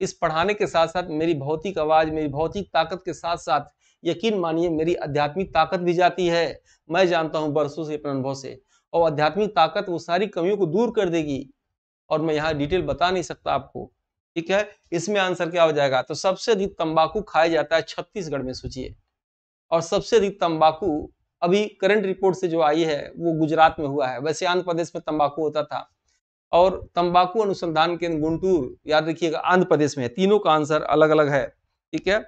Speaker 2: इस पढ़ाने के साथ साथ मेरी भौतिक आवाज़ मेरी भौतिक ताकत के साथ साथ यकीन मानिए मेरी आध्यात्मिक ताकत भी जाती है मैं जानता हूँ बरसों से अपने अनुभव से और आध्यात्मिक ताकत वो सारी कमियों को दूर कर देगी और मैं यहाँ डिटेल बता नहीं सकता आपको ठीक है इसमें आंसर क्या हो जाएगा तो सबसे अधिक तंबाकू खाया जाता है छत्तीसगढ़ में सोचिए और सबसे अधिक तंबाकू अभी करंट रिपोर्ट से जो आई है वो गुजरात में हुआ है वैसे आंध्र प्रदेश में तंबाकू होता था और तंबाकू अनुसंधान केंद्र गुंटूर याद रखिएगा आंध्र प्रदेश में है तीनों का आंसर अलग अलग है ठीक है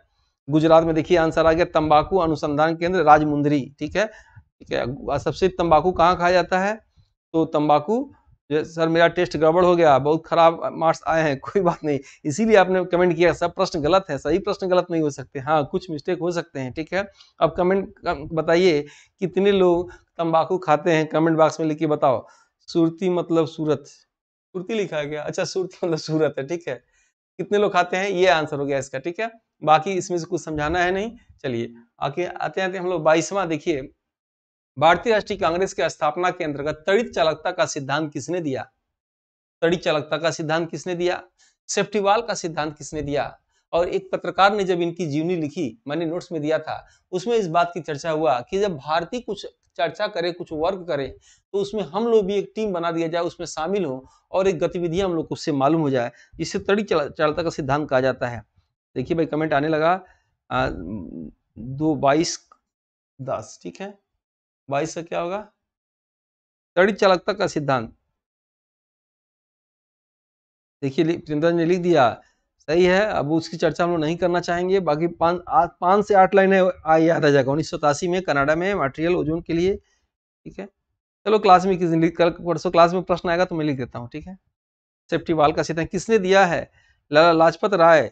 Speaker 2: गुजरात में देखिए आंसर आ गया तंबाकू अनुसंधान केंद्र राजमुंदरी ठीक है ठीक है सबसे तंबाकू कहाँ खाया जाता है तो तंबाकू सर मेरा टेस्ट गड़बड़ हो गया बहुत खराब मार्क्स आए हैं *laughs* कोई बात नहीं इसीलिए आपने कमेंट किया सब प्रश्न गलत है सही प्रश्न गलत नहीं हो सकते हाँ कुछ मिस्टेक हो सकते हैं ठीक है अब कमेंट बताइए कितने लोग तंबाकू खाते हैं कमेंट बॉक्स में लिख के बताओ सूरती मतलब सूरत सुरती लिखा गया अच्छा सुरती मतलब सूरत है ठीक है कितने लोग खाते हैं ये आंसर हो गया इसका ठीक है बाकी इसमें से कुछ समझाना है नहीं चलिए आके आते आते हम लोग बाईसवा देखिए भारतीय राष्ट्रीय कांग्रेस की स्थापना के अंतर्गत तड़ित चालकता का सिद्धांत किसने दिया तड़ित चालकता का सिद्धांत किसने दिया सेफ्टीवाल का सिद्धांत किसने दिया और एक पत्रकार ने जब इनकी जीवनी लिखी मैंने नोट्स में दिया था उसमें इस बात की चर्चा हुआ कि जब भारतीय कुछ चर्चा करे कुछ वर्क करे तो उसमें हम लोग भी एक टीम बना दिया जाए उसमें शामिल हो और एक गतिविधियां हम लोग को उससे मालूम हो जाए जिससे तड़ी चलता का सिद्धांत कहा जाता है देखिए भाई कमेंट आने लगा आ, दो बाईस दस ठीक है बाईस से क्या होगा तड़ी चलकता का सिद्धांत देखिए प्रिंदा ने लिख दिया सही है अब उसकी चर्चा हम लोग नहीं करना चाहेंगे बाकी पाँच पाँच से आठ लाइन है याद आ जाएगा उन्नीस सौ में कनाडा में मटेरियल ओजोन के लिए ठीक है चलो क्लास में किस कल परसों क्लास में प्रश्न आएगा तो मैं लिख देता हूँ ठीक है सेफ्टी वाल का सीता किसने दिया है लाला लाजपत राय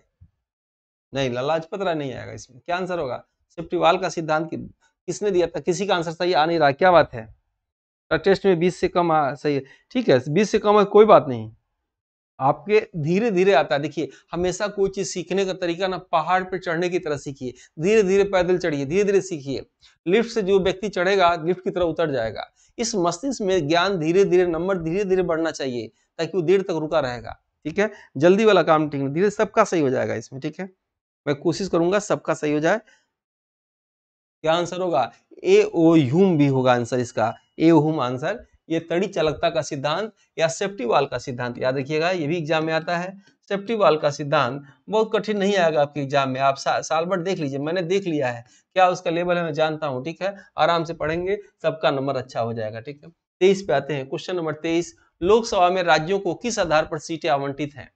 Speaker 2: नहीं लाला लाजपत राय नहीं आएगा इसमें क्या आंसर होगा सेफ्टी वाल का सिद्धांत कि, किसने दिया था किसी का आंसर सही आ नहीं रहा क्या बात है टेस्ट में बीस से कम आ, सही है ठीक है बीस से कम है कोई बात नहीं आपके धीरे धीरे आता है देखिए हमेशा कोई चीज सीखने का तरीका ना पहाड़ पर चढ़ने की तरह सीखिए धीरे धीरे पैदल चढ़िए धीरे धीरे सीखिए लिफ्ट से जो व्यक्ति चढ़ेगा लिफ्ट की तरह उतर जाएगा इस मस्तिष्क में ज्ञान धीरे धीरे नंबर धीरे धीरे बढ़ना चाहिए ताकि वो देर तक रुका रहेगा ठीक है जल्दी वाला काम ठीक धीरे सबका सही हो जाएगा इसमें ठीक है मैं कोशिश करूंगा सबका सही हो जाए क्या आंसर होगा ए ओ ह्यूम भी होगा आंसर इसका ए ओ ह्यूम आंसर ये तड़ी चालकता का सिद्धांत या सेफ्टी वाल का सिद्धांत याद रखिएगा ये भी एग्जाम में आता है सेफ्टी वाल का सिद्धांत बहुत कठिन नहीं आएगा आपके एग्जाम में आप सा, साल भर देख लीजिए मैंने देख लिया है क्या उसका लेवल है मैं जानता हूँ ठीक है आराम से पढ़ेंगे सबका नंबर अच्छा हो जाएगा ठीक है तेईस पे आते हैं क्वेश्चन नंबर तेईस लोकसभा में राज्यों को किस आधार पर सीटें आवंटित हैं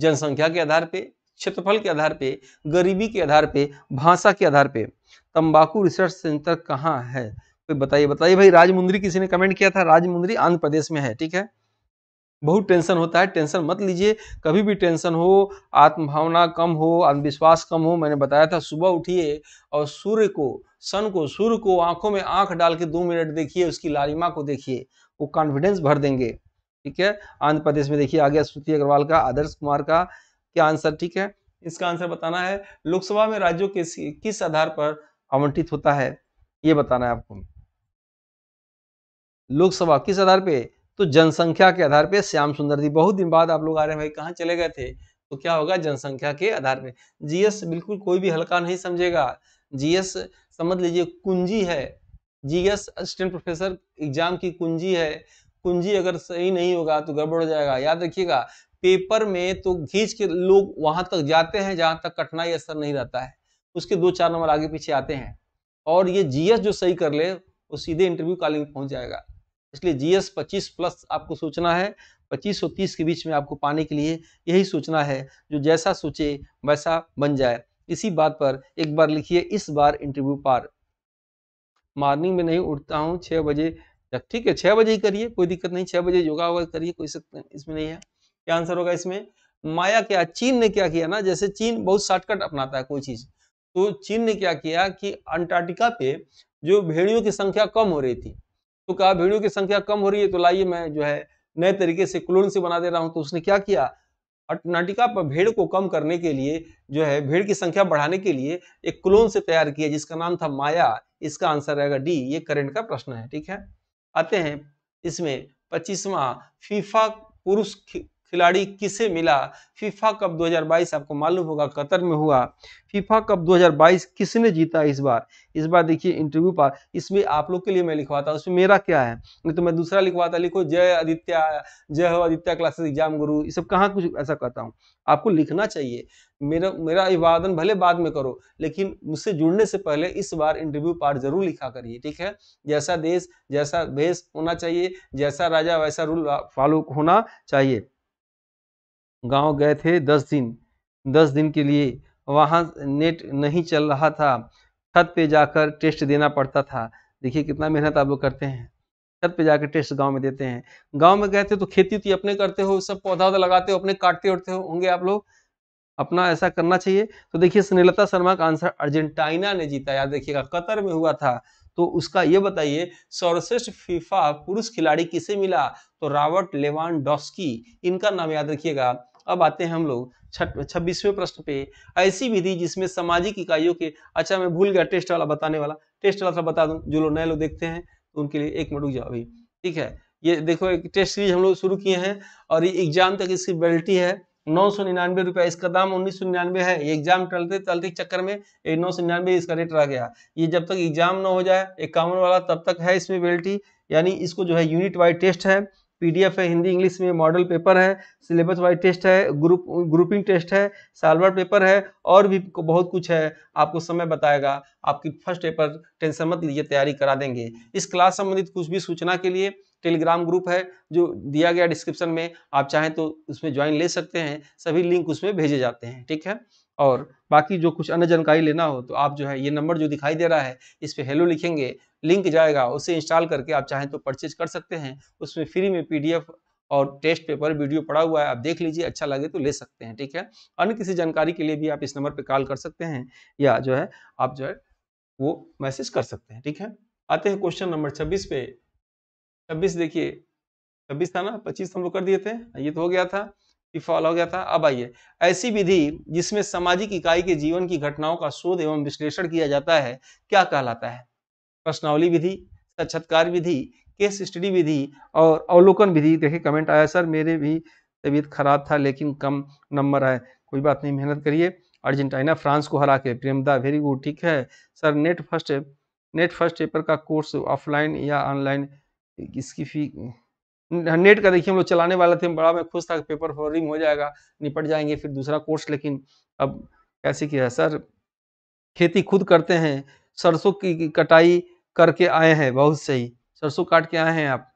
Speaker 2: जनसंख्या के आधार पे क्षेत्रफल के आधार पे गरीबी के आधार पे भाषा के आधार पे तंबाकू रिसर्च सेंटर कहाँ है कोई बताइए बताइए भाई राजमुंद्री किसी ने कमेंट किया था राजमुंद्री आंध्र प्रदेश में है ठीक है बहुत टेंशन होता है टेंशन मत लीजिए कभी भी टेंशन हो आत्मभावना कम हो आत्मविश्वास कम हो मैंने बताया था सुबह उठिए और सूर्य को सन को सूर्य को आंखों में आंख डाल के दो मिनट देखिए उसकी लालिमा को देखिए वो कॉन्फिडेंस भर देंगे ठीक है आंध्र प्रदेश में देखिए आगे गया श्रुति अग्रवाल का आदर्श कुमार का क्या आंसर ठीक है इसका आंसर बताना है लोकसभा में राज्यों के किस आधार पर आवंटित होता है ये बताना है आपको लोकसभा किस आधार पे तो जनसंख्या के आधार पे श्याम सुंदर जी बहुत दिन बाद आप लोग आ रहे हैं भाई कहाँ चले गए थे तो क्या होगा जनसंख्या के आधार पे जीएस बिल्कुल कोई भी हल्का नहीं समझेगा जीएस समझ लीजिए कुंजी है जीएस असिस्टेंट प्रोफेसर एग्जाम की कुंजी है कुंजी अगर सही नहीं होगा तो गड़बड़ हो जाएगा याद रखिएगा पेपर में तो खींच के लोग वहां तक जाते हैं जहां तक कठिनाई असर नहीं रहता है उसके दो चार नंबर आगे पीछे आते हैं और ये जीएस जो सही कर ले वो सीधे इंटरव्यू कॉलिंग पहुंच जाएगा इसलिए जीएस 25 प्लस आपको सोचना है 25 और 30 के बीच में आपको पाने के लिए यही सोचना है जो जैसा सोचे वैसा बन जाए इसी बात पर एक बार लिखिए इस बार इंटरव्यू पार मॉर्निंग में नहीं उठता हूँ छः बजे तक ठीक है छः बजे ही करिए कोई दिक्कत नहीं छः बजे योगा वगैरह करिए कोई इसमें नहीं है क्या आंसर होगा इसमें माया क्या चीन ने क्या किया ना जैसे चीन बहुत शॉर्टकट अपनाता है कोई चीज़ तो चीन ने क्या किया कि अंटार्कटिका पे जो भेड़ियों की संख्या कम हो रही थी तो कहा भेड़ियों की संख्या कम हो रही है तो लाइए मैं जो है नए तरीके से क्लोन से बना दे रहा हूँ तो उसने क्या किया अटनाटिका पर भेड़ को कम करने के लिए जो है भेड़ की संख्या बढ़ाने के लिए एक क्लोन से तैयार किया जिसका नाम था माया इसका आंसर रहेगा डी ये करंट का प्रश्न है ठीक है आते हैं इसमें पच्चीसवा फीफा पुरुष खिलाड़ी किसे मिला फीफा कप 2022 आपको मालूम होगा कतर में हुआ फीफा कप 2022 किसने जीता इस बार इस बार देखिए इंटरव्यू पर इसमें आप लोग के लिए मैं लिखवाता उसमें मेरा क्या है नहीं तो मैं दूसरा लिखवाता लिखो जय आदित्य जय हो आदित्य क्लासेस एग्जाम गुरु ये सब कहाँ कुछ ऐसा कहता हूँ आपको लिखना चाहिए मेरा मेरा अभिवादन भले बाद में करो लेकिन मुझसे जुड़ने से पहले इस बार इंटरव्यू पार्ट जरूर लिखा करिए ठीक है जैसा देश जैसा भेष होना चाहिए जैसा राजा वैसा रूल फॉलो होना चाहिए गांव गए थे दस दिन दस दिन के लिए वहाँ नेट नहीं चल रहा था छत पे जाकर टेस्ट देना पड़ता था देखिए कितना मेहनत आप लोग करते हैं छत पे जाकर टेस्ट गांव में देते हैं गांव में गए थे तो खेती उती अपने करते हो सब पौधा वौधा लगाते हो अपने काटते उठते हो होंगे आप लोग अपना ऐसा करना चाहिए तो देखिए स्नेलता शर्मा का आंसर अर्जेंटाइना ने जीता याद रखिएगा कतर में हुआ था तो उसका ये बताइए सर्वश्रेष्ठ फीफा पुरुष खिलाड़ी किसे मिला तो रॉबर्ट लेवान इनका नाम याद रखिएगा अब आते हैं हम लोग छब्बीसवें प्रश्न पे ऐसी विधि जिसमें सामाजिक इकाइयों के अच्छा मैं भूल गया टेस्ट वाला बताने वाला टेस्ट वाला बता दूं जो लोग नए लोग देखते हैं तो उनके लिए एक मिनट रुक जाओ अभी ठीक है ये देखो एक टेस्ट सीरीज हम लोग शुरू किए हैं और ये एग्जाम तक इसकी बेल्टी है नौ सौ निन्यानवे रुपया इसका दाम उन्नीस सौ निन्यानवे है एग्जाम टलते टलते चक्कर में नौ सौ निन्यानवे इसका रेट रह गया ये जब तक एग्जाम ना हो जाए इक्यावन वाला तब तक है इसमें बेल्टी यानी इसको जो है यूनिट वाइज टेस्ट है पीडीएफ है हिंदी इंग्लिश में मॉडल पेपर है सिलेबस वाइज टेस्ट है ग्रुप ग्रुपिंग टेस्ट है सालवर पेपर है और भी बहुत कुछ है आपको समय बताएगा आपकी फर्स्ट पेपर टेंशन मत लीजिए तैयारी करा देंगे इस क्लास संबंधित कुछ भी सूचना के लिए टेलीग्राम ग्रुप है जो दिया गया डिस्क्रिप्शन में आप चाहें तो उसमें ज्वाइन ले सकते हैं सभी लिंक उसमें भेजे जाते हैं ठीक है और बाकी जो कुछ अन्य जानकारी लेना हो तो आप जो है ये नंबर जो दिखाई दे रहा है इस पर हेलो लिखेंगे लिंक जाएगा उसे इंस्टॉल करके आप चाहें तो परचेज कर सकते हैं उसमें फ्री में पीडीएफ और टेस्ट पेपर वीडियो पड़ा हुआ है आप देख लीजिए अच्छा लगे तो ले सकते हैं ठीक है अन्य किसी जानकारी के लिए भी आप इस नंबर पर कॉल कर सकते हैं या जो है आप जो है वो मैसेज कर सकते हैं ठीक है आते हैं क्वेश्चन नंबर छब्बीस पे छब्बीस देखिए छब्बीस था ना पच्चीस तो हम लोग कर दिए थे ये तो हो गया था ये फॉल हो गया था अब आइए ऐसी विधि जिसमें सामाजिक इकाई के जीवन की घटनाओं का शोध एवं विश्लेषण किया जाता है क्या कहलाता है प्रश्नावली विधि साक्षात्कार विधि केस स्टडी विधि और अवलोकन विधि देखिए कमेंट आया सर मेरे भी तबीयत खराब था लेकिन कम नंबर आए कोई बात नहीं मेहनत करिए अर्जेंटाइना फ्रांस को हरा के प्रेमदा वेरी गुड ठीक है sir NET first NET first paper का कोर्स ऑफलाइन या ऑनलाइन इसकी फी नेट का देखिए हम लोग चलाने वाले थे बड़ा मैं खुश था पेपर फॉरिंग हो जाएगा निपट जाएंगे फिर दूसरा कोर्स लेकिन अब कैसे किया है सर खेती खुद करते हैं सरसों की कटाई करके आए हैं बहुत सही सरसों काट के आए हैं आप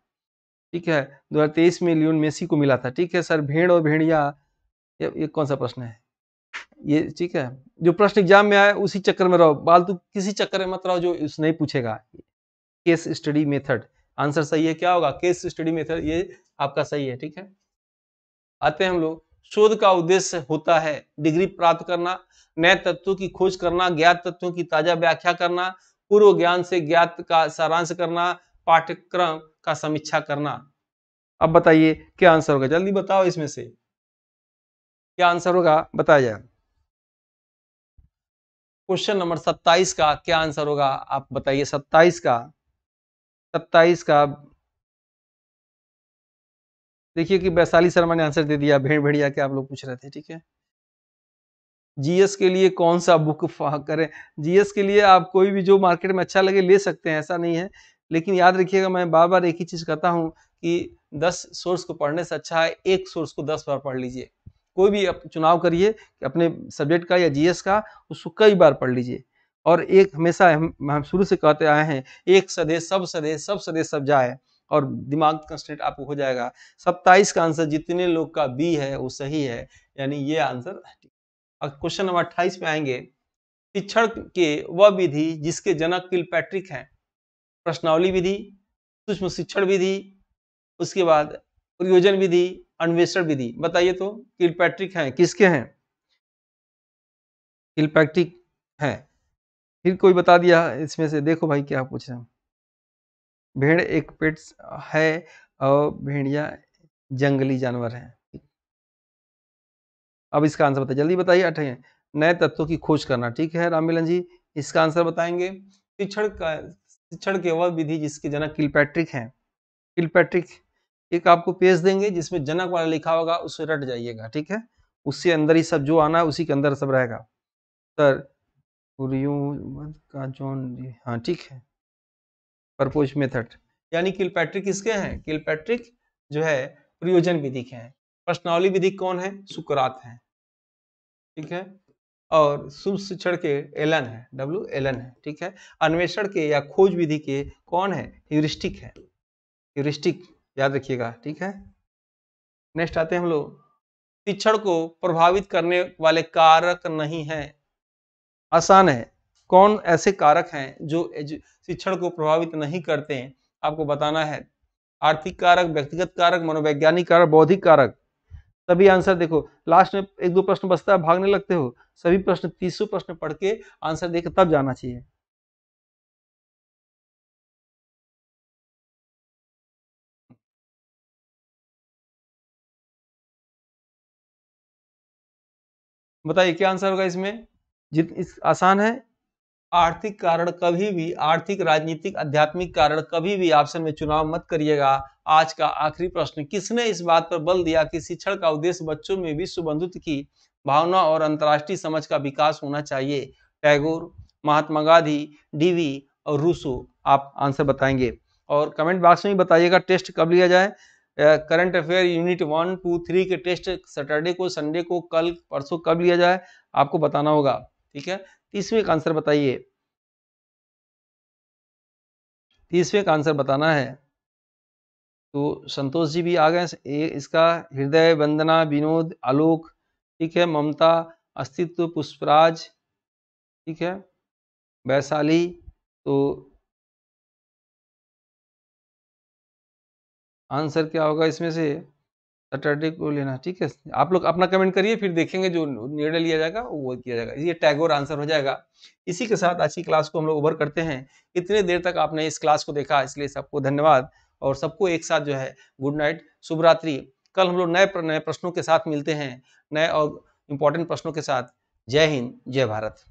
Speaker 2: ठीक है दो हजार तेईस में लियोन मेसी को मिला था ठीक है सर भेड़ और भेड़िया ये, ये कौन सा प्रश्न है ये ठीक है जो प्रश्न एग्जाम में आए उसी चक्कर में रहो बाल तू किसी चक्कर में मत रहो जो उस नहीं पूछेगा केस स्टडी मेथड आंसर सही है क्या होगा केस स्टडी मेथड ये आपका सही है ठीक है आते हैं हम लोग शोध का उद्देश्य होता है डिग्री प्राप्त करना नए तत्वों की खोज करना ज्ञात तत्वों की ताजा व्याख्या करना पूर्व ज्ञान से ज्ञात का सारांश करना पाठ्यक्रम का समीक्षा करना अब बताइए क्या आंसर होगा जल्दी बताओ इसमें से क्या आंसर होगा बताया जाए क्वेश्चन नंबर 27 का क्या आंसर होगा आप बताइए 27 का सत्ताईस का देखिए कि वैशाली शर्मा ने आंसर दे दिया भेड़ भेड़िया के आप लोग पूछ रहे थे ठीक है जीएस के लिए कौन सा बुक करें जीएस के लिए आप कोई भी जो मार्केट में अच्छा लगे ले सकते हैं ऐसा नहीं है लेकिन याद रखिएगा मैं बार बार एक ही चीज़ कहता हूँ कि दस सोर्स को पढ़ने से अच्छा है एक सोर्स को दस बार पढ़ लीजिए कोई भी चुनाव करिए अपने सब्जेक्ट का या जीएस का उसको कई बार पढ़ लीजिए और एक हमेशा हम हम शुरू से कहते आए हैं एक सदे सब सदे सब सदे सब जाए और दिमाग कंस्टेंट आपको हो जाएगा सत्ताईस का आंसर जितने लोग का बी है वो सही है यानी ये आंसर अब क्वेश्चन नंबर अट्ठाईस में आएंगे शिक्षण के वह विधि जिसके जनक पैट्रिक हैं प्रश्नावली विधि सूक्ष्म शिक्षण विधि उसके बाद प्रयोजन विधि अन्वेषण विधि बताइए तो किलपैट्रिक हैं किसके हैं किलपैट्रिक हैं फिर कोई बता दिया इसमें से देखो भाई क्या पूछ रहे हैं भेड़ एक पेट है और भेड़िया जंगली जानवर है अब इसका आंसर बताइए जल्दी बताइए अठे नए तत्वों की खोज करना ठीक है राम मिलन जी इसका आंसर बताएंगे शिक्षण का शिक्षण के वह विधि जिसके जनक किलपैट्रिक हैं किलपैट्रिक एक आपको पेज देंगे जिसमें जनक वाला लिखा होगा उससे रट जाइएगा ठीक है उससे अंदर ही सब जो आना है उसी के अंदर सब रहेगा सर का जोन हाँ ठीक है परपोज मेथड यानी किलपैट्रिक किसके हैं किलपैट्रिक जो है प्रयोजन विधि के हैं प्रश्नावली विधि कौन है सुकरात है ठीक है और शुभ शिक्षण के एलन है डब्ल्यू एलन है ठीक है अन्वेषण के या खोज विधि के कौन है ह्यूरिस्टिक है ह्यूरिस्टिक याद रखिएगा ठीक है नेक्स्ट आते हैं हम लोग शिक्षण को प्रभावित करने वाले कारक नहीं है आसान है कौन ऐसे कारक हैं जो शिक्षण को प्रभावित नहीं करते हैं आपको बताना है आर्थिक कारक व्यक्तिगत कारक मनोवैज्ञानिक कारक बौद्धिक कारक सभी आंसर देखो लास्ट में एक दो प्रश्न बचता है भागने लगते हो सभी प्रश्न तीसों प्रश्न पढ़ के आंसर
Speaker 1: देख तब जाना चाहिए बताइए क्या आंसर होगा इसमें जितनी आसान है
Speaker 2: आर्थिक कारण कभी भी आर्थिक राजनीतिक आध्यात्मिक कारण कभी भी ऑप्शन में चुनाव मत करिएगा आज का आखिरी प्रश्न किसने इस बात पर बल दिया कि शिक्षण का उद्देश्य बच्चों में विश्व बंधुत्व की भावना और अंतर्राष्ट्रीय समझ का विकास होना चाहिए टैगोर महात्मा गांधी डीवी और रूसो आप आंसर बताएंगे और कमेंट बॉक्स में बताइएगा टेस्ट कब लिया जाए current affair unit one two three के टेस्ट सैटरडे को संडे को कल परसों कब लिया जाए आपको बताना होगा ठीक है तीसवें का आंसर बताइए तीसवें का आंसर बताना है तो संतोष जी भी आ गए इसका हृदय वंदना विनोद आलोक ठीक है ममता अस्तित्व पुष्पराज
Speaker 1: ठीक है वैशाली तो आंसर क्या होगा इसमें से सैटरडे को
Speaker 2: लेना ठीक है आप लोग अपना कमेंट करिए फिर देखेंगे जो निर्णय लिया जाएगा वो किया जाएगा ये टैगोर आंसर हो जाएगा इसी के साथ आज की क्लास को हम लोग ओवर करते हैं इतने देर तक आपने इस क्लास को देखा इसलिए सबको धन्यवाद और सबको एक साथ जो है गुड नाइट शुभरात्रि कल हम लोग नए नए
Speaker 1: प्रश्नों के साथ मिलते हैं नए और इम्पोर्टेंट प्रश्नों के साथ जय हिंद जय भारत